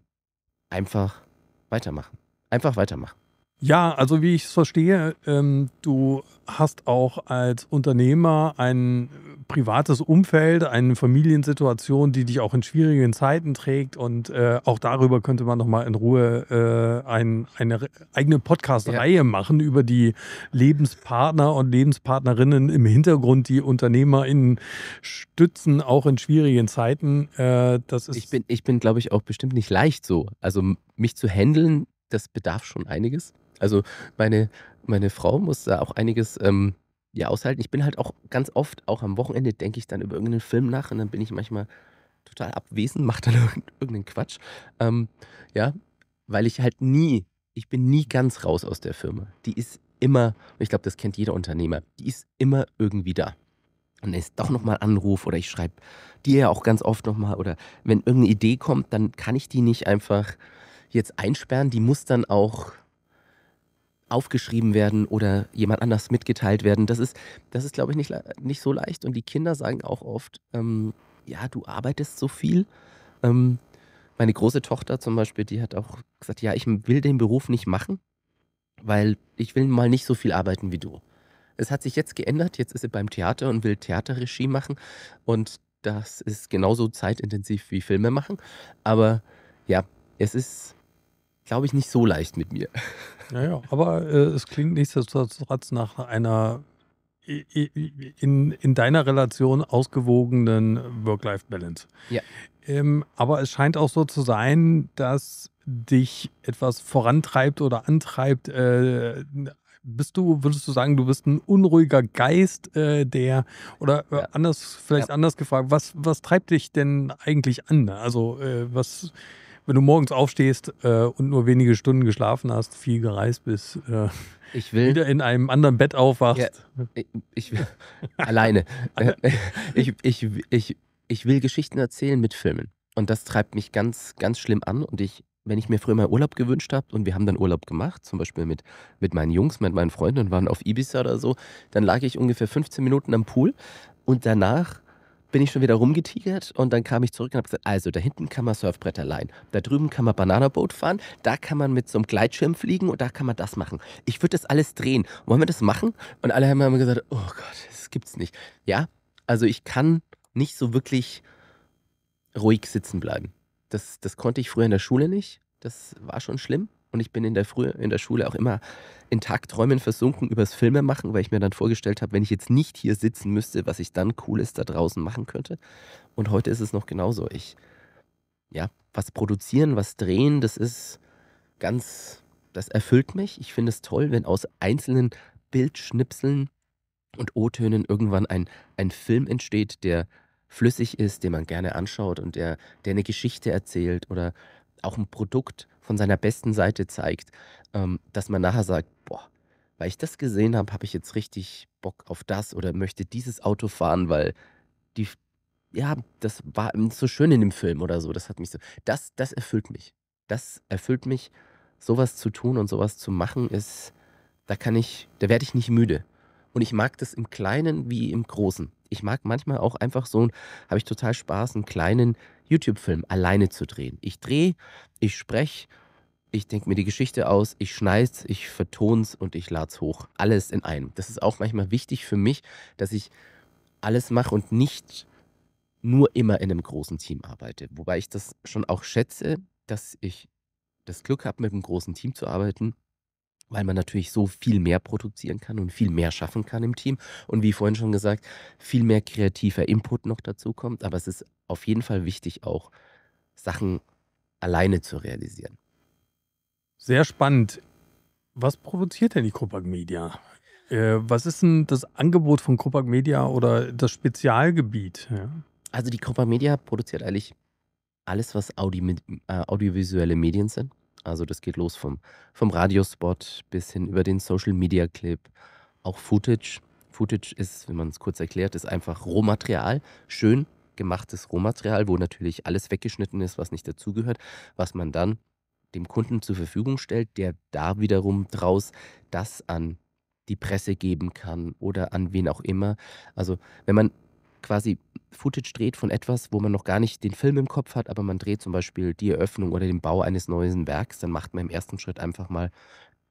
einfach weitermachen. Einfach weitermachen. Ja, also wie ich es verstehe, ähm, du hast auch als Unternehmer einen privates Umfeld, eine Familiensituation, die dich auch in schwierigen Zeiten trägt. Und äh, auch darüber könnte man nochmal in Ruhe äh, ein, eine eigene Podcast-Reihe ja. machen über die Lebenspartner und Lebenspartnerinnen im Hintergrund, die UnternehmerInnen stützen, auch in schwierigen Zeiten. Äh, das ist ich bin, ich bin glaube ich, auch bestimmt nicht leicht so. Also mich zu handeln, das bedarf schon einiges. Also meine, meine Frau muss da auch einiges... Ähm, ja, aushalten. Ich bin halt auch ganz oft, auch am Wochenende, denke ich dann über irgendeinen Film nach und dann bin ich manchmal total abwesend, mache dann irgendeinen Quatsch. Ähm, ja, weil ich halt nie, ich bin nie ganz raus aus der Firma. Die ist immer, ich glaube, das kennt jeder Unternehmer, die ist immer irgendwie da. Und dann ist doch nochmal Anruf oder ich schreibe dir ja auch ganz oft nochmal oder wenn irgendeine Idee kommt, dann kann ich die nicht einfach jetzt einsperren, die muss dann auch aufgeschrieben werden oder jemand anders mitgeteilt werden. Das ist, das ist glaube ich, nicht, nicht so leicht. Und die Kinder sagen auch oft, ähm, ja, du arbeitest so viel. Ähm, meine große Tochter zum Beispiel, die hat auch gesagt, ja, ich will den Beruf nicht machen, weil ich will mal nicht so viel arbeiten wie du. Es hat sich jetzt geändert, jetzt ist sie beim Theater und will Theaterregie machen und das ist genauso zeitintensiv wie Filme machen. Aber ja, es ist glaube ich, nicht so leicht mit mir. Naja, aber äh, es klingt nichtsdestotrotz nach einer in, in deiner Relation ausgewogenen Work-Life-Balance. Ja. Ähm, aber es scheint auch so zu sein, dass dich etwas vorantreibt oder antreibt. Äh, bist du, würdest du sagen, du bist ein unruhiger Geist, äh, der, oder äh, ja. anders, vielleicht ja. anders gefragt, was, was treibt dich denn eigentlich an? Also, äh, was, wenn du morgens aufstehst äh, und nur wenige Stunden geschlafen hast, viel gereist bist, äh, ich will, wieder in einem anderen Bett aufwachst. Ja, ich, ich alleine. Äh, ich, ich, ich, ich will Geschichten erzählen mit Filmen. Und das treibt mich ganz, ganz schlimm an. Und ich, wenn ich mir früher mal Urlaub gewünscht habe und wir haben dann Urlaub gemacht, zum Beispiel mit, mit meinen Jungs, mit meinen Freunden und waren auf Ibiza oder so, dann lag ich ungefähr 15 Minuten am Pool und danach bin ich schon wieder rumgetigert und dann kam ich zurück und habe gesagt, also da hinten kann man Surfbretter leihen, da drüben kann man Bananaboot fahren, da kann man mit so einem Gleitschirm fliegen und da kann man das machen. Ich würde das alles drehen. Wollen wir das machen? Und alle haben mir gesagt, oh Gott, das gibt's nicht. Ja, also ich kann nicht so wirklich ruhig sitzen bleiben. Das, das konnte ich früher in der Schule nicht. Das war schon schlimm. Und ich bin in der, Früh, in der Schule auch immer in Tagträumen versunken übers Filme machen, weil ich mir dann vorgestellt habe, wenn ich jetzt nicht hier sitzen müsste, was ich dann Cooles da draußen machen könnte. Und heute ist es noch genauso. Ich, ja, was produzieren, was drehen, das ist ganz, das erfüllt mich. Ich finde es toll, wenn aus einzelnen Bildschnipseln und O-Tönen irgendwann ein, ein Film entsteht, der flüssig ist, den man gerne anschaut und der, der eine Geschichte erzählt oder auch ein Produkt, von seiner besten Seite zeigt, ähm, dass man nachher sagt, boah, weil ich das gesehen habe, habe ich jetzt richtig Bock auf das oder möchte dieses Auto fahren, weil die, ja, das war so schön in dem Film oder so. Das hat mich so, das, das erfüllt mich. Das erfüllt mich, sowas zu tun und sowas zu machen ist, da kann ich, da werde ich nicht müde. Und ich mag das im Kleinen wie im Großen. Ich mag manchmal auch einfach so, habe ich total Spaß, einen kleinen YouTube-Film alleine zu drehen. Ich drehe, ich spreche, ich denke mir die Geschichte aus, ich schneid's, ich verton's und ich lade es hoch. Alles in einem. Das ist auch manchmal wichtig für mich, dass ich alles mache und nicht nur immer in einem großen Team arbeite. Wobei ich das schon auch schätze, dass ich das Glück habe, mit einem großen Team zu arbeiten, weil man natürlich so viel mehr produzieren kann und viel mehr schaffen kann im Team. Und wie vorhin schon gesagt, viel mehr kreativer Input noch dazu kommt. Aber es ist auf jeden Fall wichtig, auch Sachen alleine zu realisieren. Sehr spannend. Was produziert denn die Kruppag Media? Äh, was ist denn das Angebot von Kruppag Media oder das Spezialgebiet? Ja. Also die Kruppag Media produziert eigentlich alles, was Audi, äh, audiovisuelle Medien sind. Also das geht los vom, vom Radiospot bis hin über den Social Media Clip, auch Footage. Footage ist, wenn man es kurz erklärt, ist einfach Rohmaterial, schön gemachtes Rohmaterial, wo natürlich alles weggeschnitten ist, was nicht dazugehört, was man dann dem Kunden zur Verfügung stellt, der da wiederum draus das an die Presse geben kann oder an wen auch immer. Also wenn man quasi Footage dreht von etwas, wo man noch gar nicht den Film im Kopf hat, aber man dreht zum Beispiel die Eröffnung oder den Bau eines neuen Werks, dann macht man im ersten Schritt einfach mal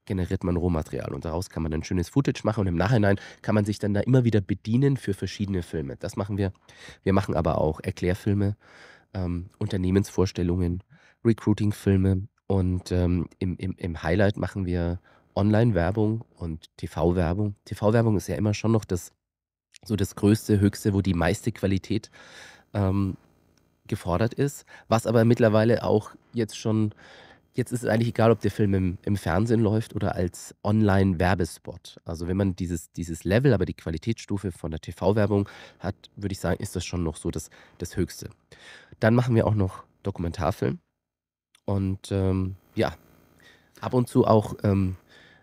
generiert man Rohmaterial und daraus kann man dann schönes Footage machen und im Nachhinein kann man sich dann da immer wieder bedienen für verschiedene Filme. Das machen wir. Wir machen aber auch Erklärfilme, ähm, Unternehmensvorstellungen, Recruiting-Filme und ähm, im, im, im Highlight machen wir Online-Werbung und TV-Werbung. TV-Werbung ist ja immer schon noch das so das größte, höchste, wo die meiste Qualität ähm, gefordert ist, was aber mittlerweile auch jetzt schon Jetzt ist es eigentlich egal, ob der Film im, im Fernsehen läuft oder als Online-Werbespot. Also wenn man dieses, dieses Level, aber die Qualitätsstufe von der TV-Werbung hat, würde ich sagen, ist das schon noch so das, das Höchste. Dann machen wir auch noch Dokumentarfilm. Und ähm, ja, ab und zu auch ähm,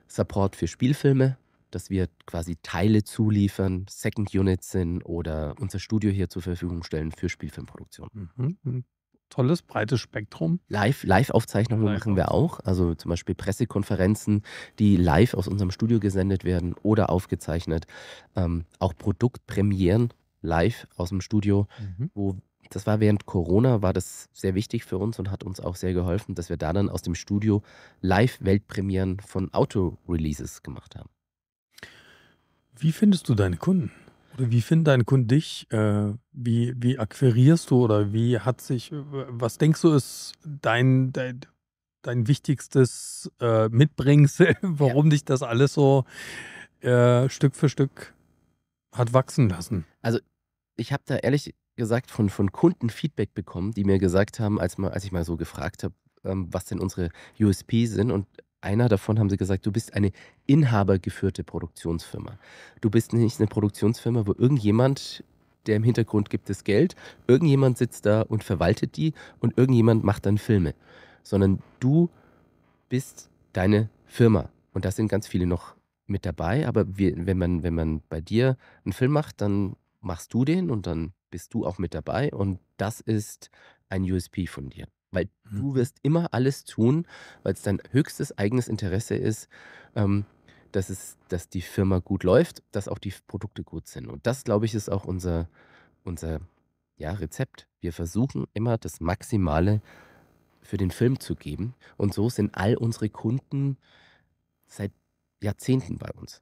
Support für Spielfilme, dass wir quasi Teile zuliefern, Second Units sind oder unser Studio hier zur Verfügung stellen für Spielfilmproduktion. Mhm. mhm tolles, breites Spektrum. Live, aufzeichnungen live machen wir auch. Also zum Beispiel Pressekonferenzen, die live aus unserem Studio gesendet werden oder aufgezeichnet. Ähm, auch Produktpremieren live aus dem Studio, mhm. wo das war während Corona, war das sehr wichtig für uns und hat uns auch sehr geholfen, dass wir da dann aus dem Studio live Weltpremieren von Auto-Releases gemacht haben. Wie findest du deine Kunden? Oder wie findet dein Kunde dich? Äh, wie, wie akquirierst du oder wie hat sich, äh, was denkst du, ist dein, dein, dein wichtigstes äh, Mitbringsel, warum ja. dich das alles so äh, Stück für Stück hat wachsen lassen? Also, ich habe da ehrlich gesagt von, von Kunden Feedback bekommen, die mir gesagt haben, als, mal, als ich mal so gefragt habe, ähm, was denn unsere USP sind und einer davon haben sie gesagt, du bist eine inhabergeführte Produktionsfirma. Du bist nicht eine Produktionsfirma, wo irgendjemand, der im Hintergrund gibt es Geld, irgendjemand sitzt da und verwaltet die und irgendjemand macht dann Filme, sondern du bist deine Firma. Und da sind ganz viele noch mit dabei, aber wenn, man, wenn man bei dir einen Film macht, dann machst du den und dann bist du auch mit dabei und das ist ein USP von dir. Weil mhm. du wirst immer alles tun, weil es dein höchstes eigenes Interesse ist, ähm, dass, es, dass die Firma gut läuft, dass auch die Produkte gut sind. Und das, glaube ich, ist auch unser, unser ja, Rezept. Wir versuchen immer das Maximale für den Film zu geben. Und so sind all unsere Kunden seit Jahrzehnten bei uns.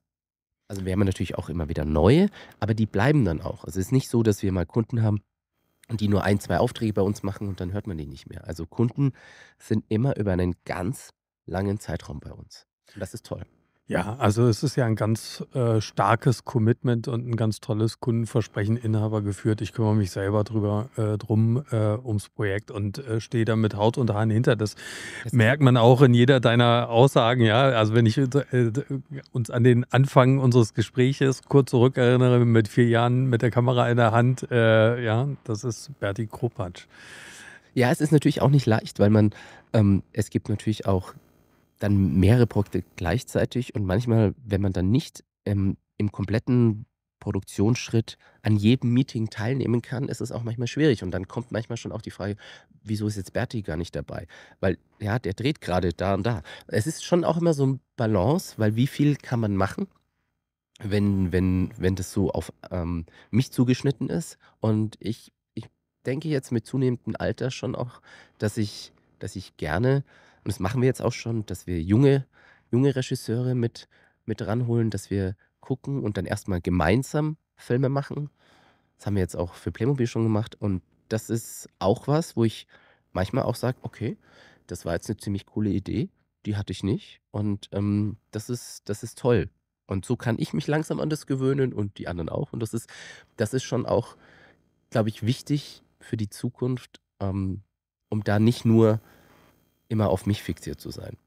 Also wir haben natürlich auch immer wieder neue, aber die bleiben dann auch. Also es ist nicht so, dass wir mal Kunden haben, die nur ein, zwei Aufträge bei uns machen und dann hört man die nicht mehr. Also Kunden sind immer über einen ganz langen Zeitraum bei uns. Und das ist toll. Ja, also es ist ja ein ganz äh, starkes Commitment und ein ganz tolles Kundenversprechen Inhaber geführt. Ich kümmere mich selber drüber äh, drum äh, ums Projekt und äh, stehe da mit Haut und Haaren hinter. Das Jetzt merkt man auch in jeder deiner Aussagen, ja. Also wenn ich äh, äh, uns an den Anfang unseres Gespräches kurz zurück erinnere mit vier Jahren mit der Kamera in der Hand, ja, das ist Berti Kropatsch. Ja, es ist natürlich auch nicht leicht, weil man, ähm, es gibt natürlich auch dann mehrere Projekte gleichzeitig und manchmal, wenn man dann nicht ähm, im kompletten Produktionsschritt an jedem Meeting teilnehmen kann, ist es auch manchmal schwierig. Und dann kommt manchmal schon auch die Frage, wieso ist jetzt Berti gar nicht dabei? Weil, ja, der dreht gerade da und da. Es ist schon auch immer so ein Balance, weil wie viel kann man machen, wenn, wenn, wenn das so auf ähm, mich zugeschnitten ist. Und ich, ich denke jetzt mit zunehmendem Alter schon auch, dass ich, dass ich gerne und das machen wir jetzt auch schon, dass wir junge, junge Regisseure mit, mit ranholen, dass wir gucken und dann erstmal gemeinsam Filme machen. Das haben wir jetzt auch für Playmobil schon gemacht. Und das ist auch was, wo ich manchmal auch sage, okay, das war jetzt eine ziemlich coole Idee, die hatte ich nicht. Und ähm, das, ist, das ist toll. Und so kann ich mich langsam an das gewöhnen und die anderen auch. Und das ist, das ist schon auch, glaube ich, wichtig für die Zukunft, ähm, um da nicht nur immer auf mich fixiert zu sein.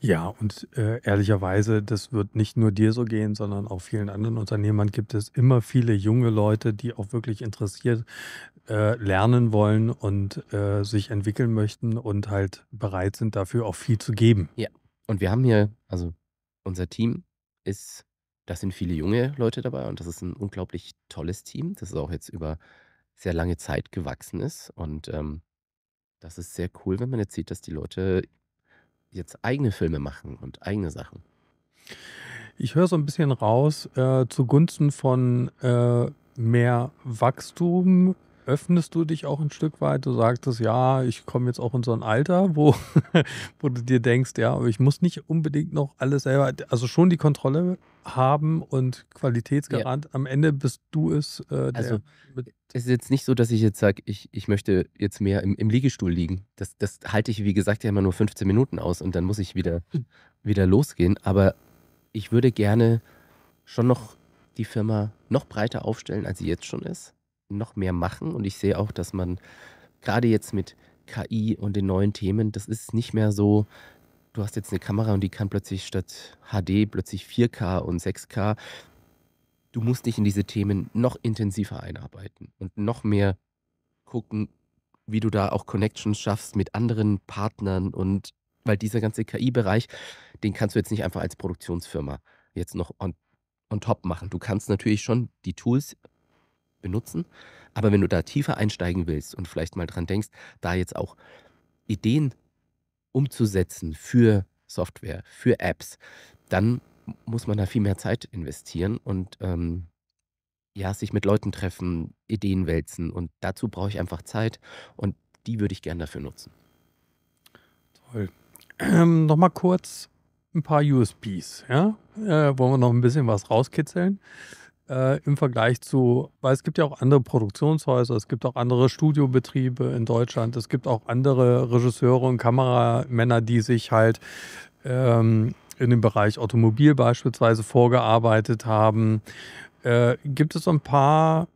Ja, und äh, ehrlicherweise, das wird nicht nur dir so gehen, sondern auch vielen anderen Unternehmern gibt es immer viele junge Leute, die auch wirklich interessiert äh, lernen wollen und äh, sich entwickeln möchten und halt bereit sind, dafür auch viel zu geben. Ja, und wir haben hier, also unser Team ist, das sind viele junge Leute dabei und das ist ein unglaublich tolles Team, das auch jetzt über sehr lange Zeit gewachsen ist und ähm, das ist sehr cool, wenn man jetzt sieht, dass die Leute jetzt eigene Filme machen und eigene Sachen. Ich höre so ein bisschen raus, äh, zugunsten von äh, mehr Wachstum öffnest du dich auch ein Stück weit? Du sagtest, ja, ich komme jetzt auch in so ein Alter, wo, wo du dir denkst, ja, aber ich muss nicht unbedingt noch alles selber, also schon die Kontrolle haben und Qualitätsgarant. Ja. Am Ende bist du es. Äh, also es ist jetzt nicht so, dass ich jetzt sage, ich, ich möchte jetzt mehr im, im Liegestuhl liegen. Das, das halte ich, wie gesagt, ja immer nur 15 Minuten aus und dann muss ich wieder, wieder losgehen. Aber ich würde gerne schon noch die Firma noch breiter aufstellen, als sie jetzt schon ist noch mehr machen. Und ich sehe auch, dass man gerade jetzt mit KI und den neuen Themen, das ist nicht mehr so, du hast jetzt eine Kamera und die kann plötzlich statt HD plötzlich 4K und 6K. Du musst dich in diese Themen noch intensiver einarbeiten und noch mehr gucken, wie du da auch Connections schaffst mit anderen Partnern und weil dieser ganze KI-Bereich, den kannst du jetzt nicht einfach als Produktionsfirma jetzt noch on, on top machen. Du kannst natürlich schon die Tools benutzen. Aber wenn du da tiefer einsteigen willst und vielleicht mal dran denkst, da jetzt auch Ideen umzusetzen für Software, für Apps, dann muss man da viel mehr Zeit investieren und ähm, ja, sich mit Leuten treffen, Ideen wälzen und dazu brauche ich einfach Zeit und die würde ich gern dafür nutzen. Toll. Ähm, Nochmal kurz ein paar USBs. ja? Äh, wollen wir noch ein bisschen was rauskitzeln? äh, im Vergleich zu, weil es gibt ja auch andere Produktionshäuser, es gibt auch andere Studiobetriebe in Deutschland, es gibt auch andere Regisseure und Kameramänner, die sich halt ähm, in dem Bereich Automobil beispielsweise vorgearbeitet haben. Äh, gibt es so ein paar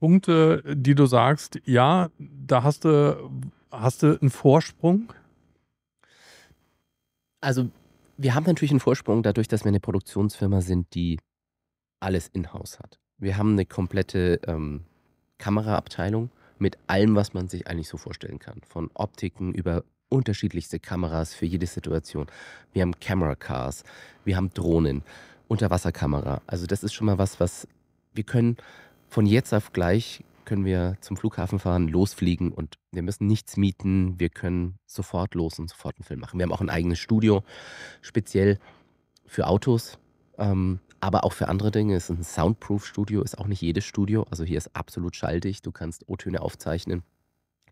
Punkte, die du sagst, ja, da hast du, hast du einen Vorsprung? Also wir haben natürlich einen Vorsprung dadurch, dass wir eine Produktionsfirma sind, die alles in-house hat. Wir haben eine komplette ähm, Kameraabteilung mit allem, was man sich eigentlich so vorstellen kann. Von Optiken über unterschiedlichste Kameras für jede Situation. Wir haben Camera Cars, wir haben Drohnen, Unterwasserkamera. Also das ist schon mal was, was wir können von jetzt auf gleich können wir zum Flughafen fahren, losfliegen und wir müssen nichts mieten. Wir können sofort los und sofort einen Film machen. Wir haben auch ein eigenes Studio, speziell für Autos. Ähm, aber auch für andere Dinge. Es ist ein Soundproof-Studio, ist auch nicht jedes Studio. Also hier ist absolut schaltig. Du kannst O-Töne aufzeichnen.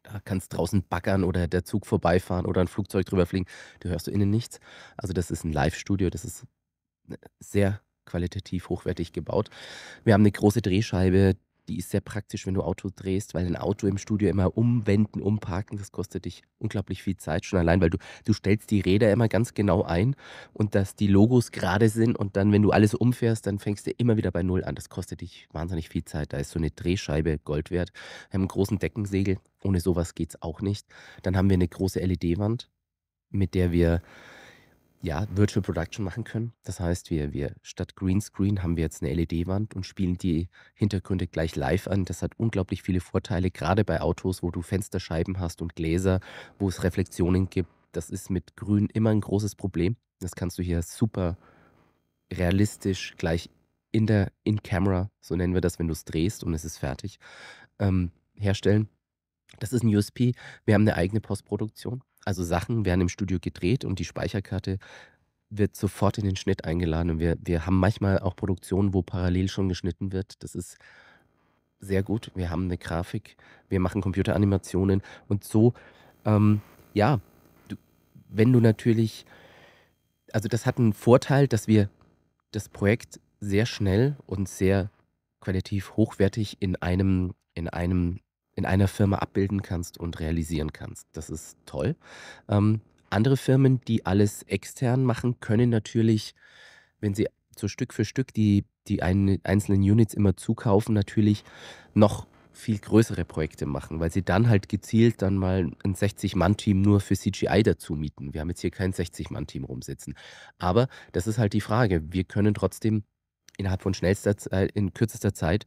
Da kannst draußen baggern oder der Zug vorbeifahren oder ein Flugzeug drüber fliegen. Du hörst du innen nichts. Also das ist ein Live-Studio. Das ist äh, sehr qualitativ hochwertig gebaut. Wir haben eine große Drehscheibe, die ist sehr praktisch, wenn du Auto drehst, weil ein Auto im Studio immer umwenden, umparken, das kostet dich unglaublich viel Zeit, schon allein, weil du, du stellst die Räder immer ganz genau ein und dass die Logos gerade sind und dann, wenn du alles umfährst, dann fängst du immer wieder bei Null an. Das kostet dich wahnsinnig viel Zeit. Da ist so eine Drehscheibe Gold wert. Wir haben einen großen Deckensegel, ohne sowas geht es auch nicht. Dann haben wir eine große LED-Wand, mit der wir ja, Virtual Production machen können. Das heißt, wir, wir statt Greenscreen haben wir jetzt eine LED-Wand und spielen die Hintergründe gleich live an. Das hat unglaublich viele Vorteile, gerade bei Autos, wo du Fensterscheiben hast und Gläser, wo es Reflexionen gibt. Das ist mit Grün immer ein großes Problem. Das kannst du hier super realistisch gleich in der In-Camera, so nennen wir das, wenn du es drehst und es ist fertig, ähm, herstellen. Das ist ein USP. Wir haben eine eigene Postproduktion. Also Sachen werden im Studio gedreht und die Speicherkarte wird sofort in den Schnitt eingeladen. Und wir, wir haben manchmal auch Produktionen, wo parallel schon geschnitten wird. Das ist sehr gut. Wir haben eine Grafik, wir machen Computeranimationen und so. Ähm, ja, du, wenn du natürlich, also das hat einen Vorteil, dass wir das Projekt sehr schnell und sehr qualitativ hochwertig in einem, in einem in einer Firma abbilden kannst und realisieren kannst. Das ist toll. Ähm, andere Firmen, die alles extern machen, können natürlich, wenn sie so Stück für Stück die, die ein, einzelnen Units immer zukaufen, natürlich noch viel größere Projekte machen, weil sie dann halt gezielt dann mal ein 60-Mann-Team nur für CGI dazu mieten. Wir haben jetzt hier kein 60-Mann-Team rumsitzen. Aber das ist halt die Frage. Wir können trotzdem innerhalb von schnellster, äh, in kürzester Zeit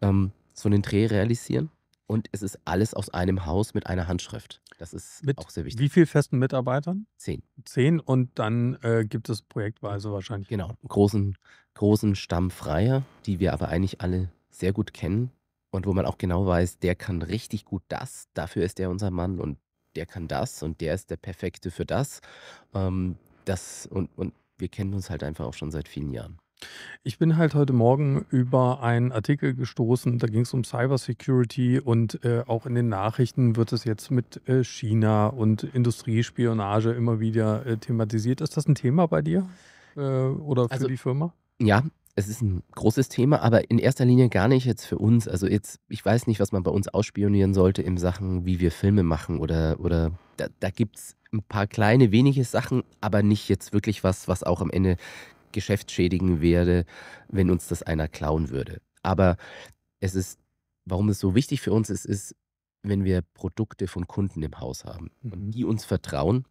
ähm, so einen Dreh realisieren und es ist alles aus einem Haus mit einer Handschrift. Das ist mit auch sehr wichtig. Wie viele festen Mitarbeitern? Zehn. Zehn und dann äh, gibt es projektweise wahrscheinlich. Genau, großen, großen Stamm Freier, die wir aber eigentlich alle sehr gut kennen und wo man auch genau weiß, der kann richtig gut das, dafür ist der unser Mann und der kann das und der ist der Perfekte für das. Ähm, das und, und wir kennen uns halt einfach auch schon seit vielen Jahren. Ich bin halt heute Morgen über einen Artikel gestoßen, da ging es um Cybersecurity und äh, auch in den Nachrichten wird es jetzt mit äh, China und Industriespionage immer wieder äh, thematisiert. Ist das ein Thema bei dir äh, oder für Also, die Firma? ja, es ist ein großes Thema, aber in erster Linie gar nicht jetzt für uns. Also jetzt, ich weiß nicht, was man bei uns ausspionieren sollte in Sachen, wie wir Filme machen oder, oder da, da gibt es ein paar kleine, wenige Sachen, aber nicht jetzt wirklich was, was auch am Ende Geschäft schädigen wäre, wenn uns das einer klauen würde. Aber es ist, warum es so wichtig für uns ist, ist, wenn wir Produkte von Kunden im Haus haben und mhm. die uns vertrauen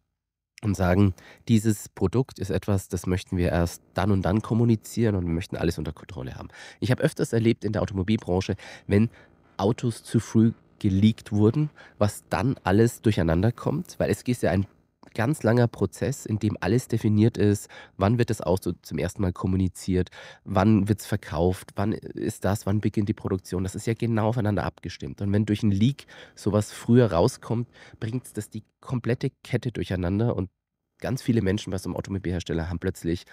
und sagen, dieses Produkt ist etwas, das möchten wir erst dann und dann kommunizieren und wir möchten alles unter Kontrolle haben. Ich habe öfters erlebt in der Automobilbranche, wenn Autos zu früh geleakt wurden, was dann alles durcheinander kommt, weil es ist ja ein ganz langer Prozess, in dem alles definiert ist. Wann wird das Auto zum ersten Mal kommuniziert? Wann wird es verkauft? Wann ist das? Wann beginnt die Produktion? Das ist ja genau aufeinander abgestimmt. Und wenn durch ein Leak sowas früher rauskommt, bringt es das die komplette Kette durcheinander. Und ganz viele Menschen bei so einem Automobilhersteller haben plötzlich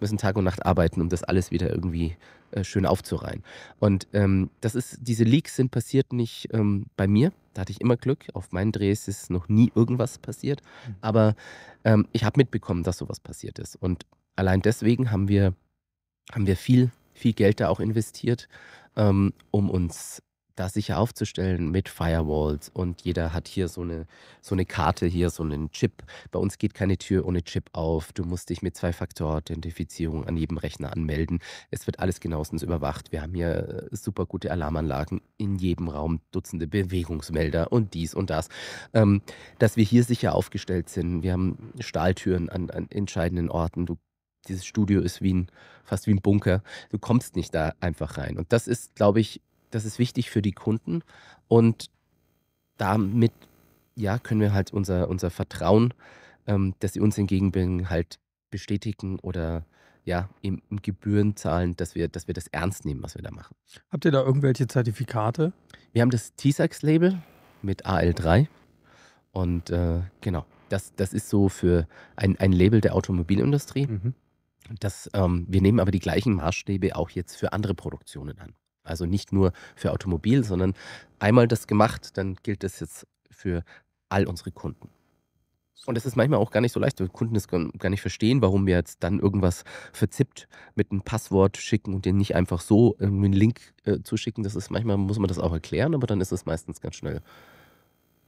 müssen Tag und Nacht arbeiten, um das alles wieder irgendwie äh, schön aufzureihen. Und ähm, das ist, diese Leaks sind passiert nicht ähm, bei mir, da hatte ich immer Glück. Auf meinen Drehs ist noch nie irgendwas passiert. Hm. Aber ähm, ich habe mitbekommen, dass sowas passiert ist. Und allein deswegen haben wir, haben wir viel, viel Geld da auch investiert, ähm, um uns da sicher aufzustellen mit Firewalls und jeder hat hier so eine, so eine Karte, hier so einen Chip. Bei uns geht keine Tür ohne Chip auf. Du musst dich mit Zwei-Faktor-Authentifizierung an jedem Rechner anmelden. Es wird alles genauestens überwacht. Wir haben hier äh, super gute Alarmanlagen in jedem Raum, Dutzende Bewegungsmelder und dies und das. Ähm, dass wir hier sicher aufgestellt sind. Wir haben Stahltüren an, an entscheidenden Orten. Du dieses Studio ist wie ein, fast wie ein Bunker. Du kommst nicht da einfach rein. Und das ist, glaube ich, das ist wichtig für die Kunden und damit ja, können wir halt unser, unser Vertrauen, ähm, dass sie uns entgegenbringen, halt bestätigen oder ja, im, im Gebühren zahlen, dass wir, dass wir das ernst nehmen, was wir da machen. Habt ihr da irgendwelche Zertifikate? Wir haben das T-Sax-Label mit AL3 und äh, genau, das, das ist so für ein, ein Label der Automobilindustrie. Mhm. Das, ähm, wir nehmen aber die gleichen Maßstäbe auch jetzt für andere Produktionen an. Also nicht nur für Automobil, sondern einmal das gemacht, dann gilt das jetzt für all unsere Kunden. Und das ist manchmal auch gar nicht so leicht, weil Kunden das gar nicht verstehen, warum wir jetzt dann irgendwas verzippt mit einem Passwort schicken und denen nicht einfach so einen Link äh, zuschicken. Das ist manchmal, muss man das auch erklären, aber dann ist es meistens ganz schnell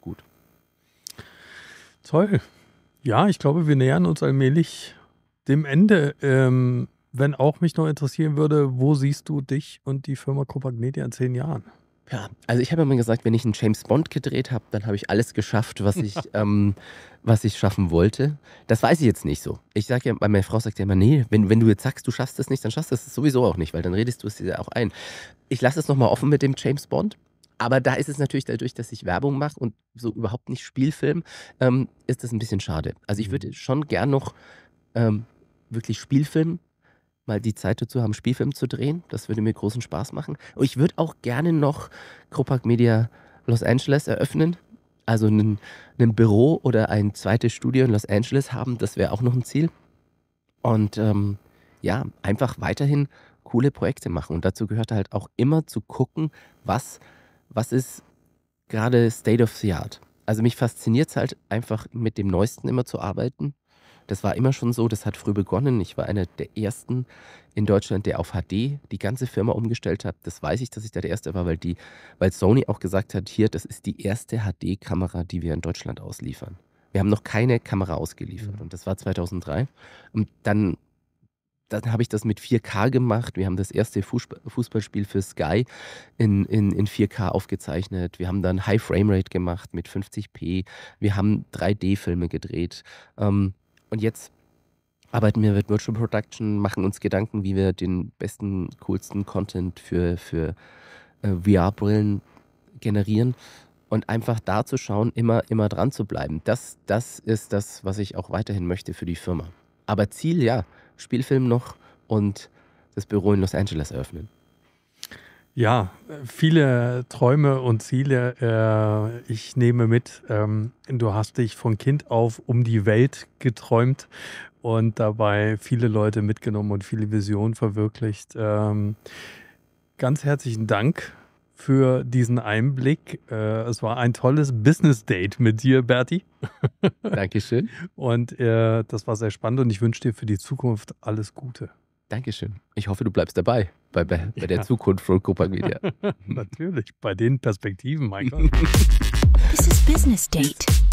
gut. Toll. Ja, ich glaube, wir nähern uns allmählich dem Ende. Ähm, wenn auch mich noch interessieren würde, wo siehst du dich und die Firma Compaq in zehn Jahren? Ja, also ich habe immer gesagt, wenn ich einen James Bond gedreht habe, dann habe ich alles geschafft, was ich, ähm, was ich schaffen wollte. Das weiß ich jetzt nicht so. Ich sage ja, weil meine Frau sagt ja immer, nee, wenn, wenn du jetzt sagst, du schaffst es nicht, dann schaffst du es sowieso auch nicht, weil dann redest du es dir ja auch ein. Ich lasse es nochmal offen mit dem James Bond. Aber da ist es natürlich dadurch, dass ich Werbung mache und so überhaupt nicht Spielfilm, ähm, ist das ein bisschen schade. Also ich mhm. würde schon gern noch ähm, wirklich Spielfilm mal die Zeit dazu haben, Spielfilm zu drehen. Das würde mir großen Spaß machen. Und ich würde auch gerne noch Krupac Media Los Angeles eröffnen. Also ein, ein Büro oder ein zweites Studio in Los Angeles haben. Das wäre auch noch ein Ziel. Und ähm, ja, einfach weiterhin coole Projekte machen. Und dazu gehört halt auch immer zu gucken, was, was ist gerade State of the Art. Also mich fasziniert es halt einfach mit dem Neuesten immer zu arbeiten das war immer schon so, das hat früh begonnen. Ich war einer der ersten in Deutschland, der auf HD die ganze Firma umgestellt hat. Das weiß ich, dass ich da der erste war, weil die weil Sony auch gesagt hat, hier, das ist die erste HD Kamera, die wir in Deutschland ausliefern. Wir haben noch keine Kamera ausgeliefert mhm. und das war 2003 und dann dann habe ich das mit 4K gemacht. Wir haben das erste Fußballspiel für Sky in, in, in 4K aufgezeichnet. Wir haben dann High Frame Rate gemacht mit 50p. Wir haben 3D-Filme gedreht. Ähm, und jetzt arbeiten wir mit Virtual Production, machen uns Gedanken, wie wir den besten, coolsten Content für, für äh, VR-Brillen generieren und einfach da zu schauen, immer, immer dran zu bleiben. Das, das ist das, was ich auch weiterhin möchte für die Firma. Aber Ziel, ja, Spielfilm noch und das Büro in Los Angeles eröffnen. Ja, viele Träume und Ziele. Äh, ich nehme mit, ähm, du hast dich von Kind auf um die Welt geträumt und dabei viele Leute mitgenommen und viele Visionen verwirklicht. Ähm, ganz herzlichen Dank für diesen Einblick. Äh, es war ein tolles Business Date mit dir, Berti. Dankeschön. Und äh, das war sehr spannend und ich wünsche dir für die Zukunft alles Gute. Dankeschön. Ich hoffe, du bleibst dabei bei, bei, ja. der Zukunft von Copa Media. Natürlich, bei den Perspektiven, mein Gott. This is Business Date.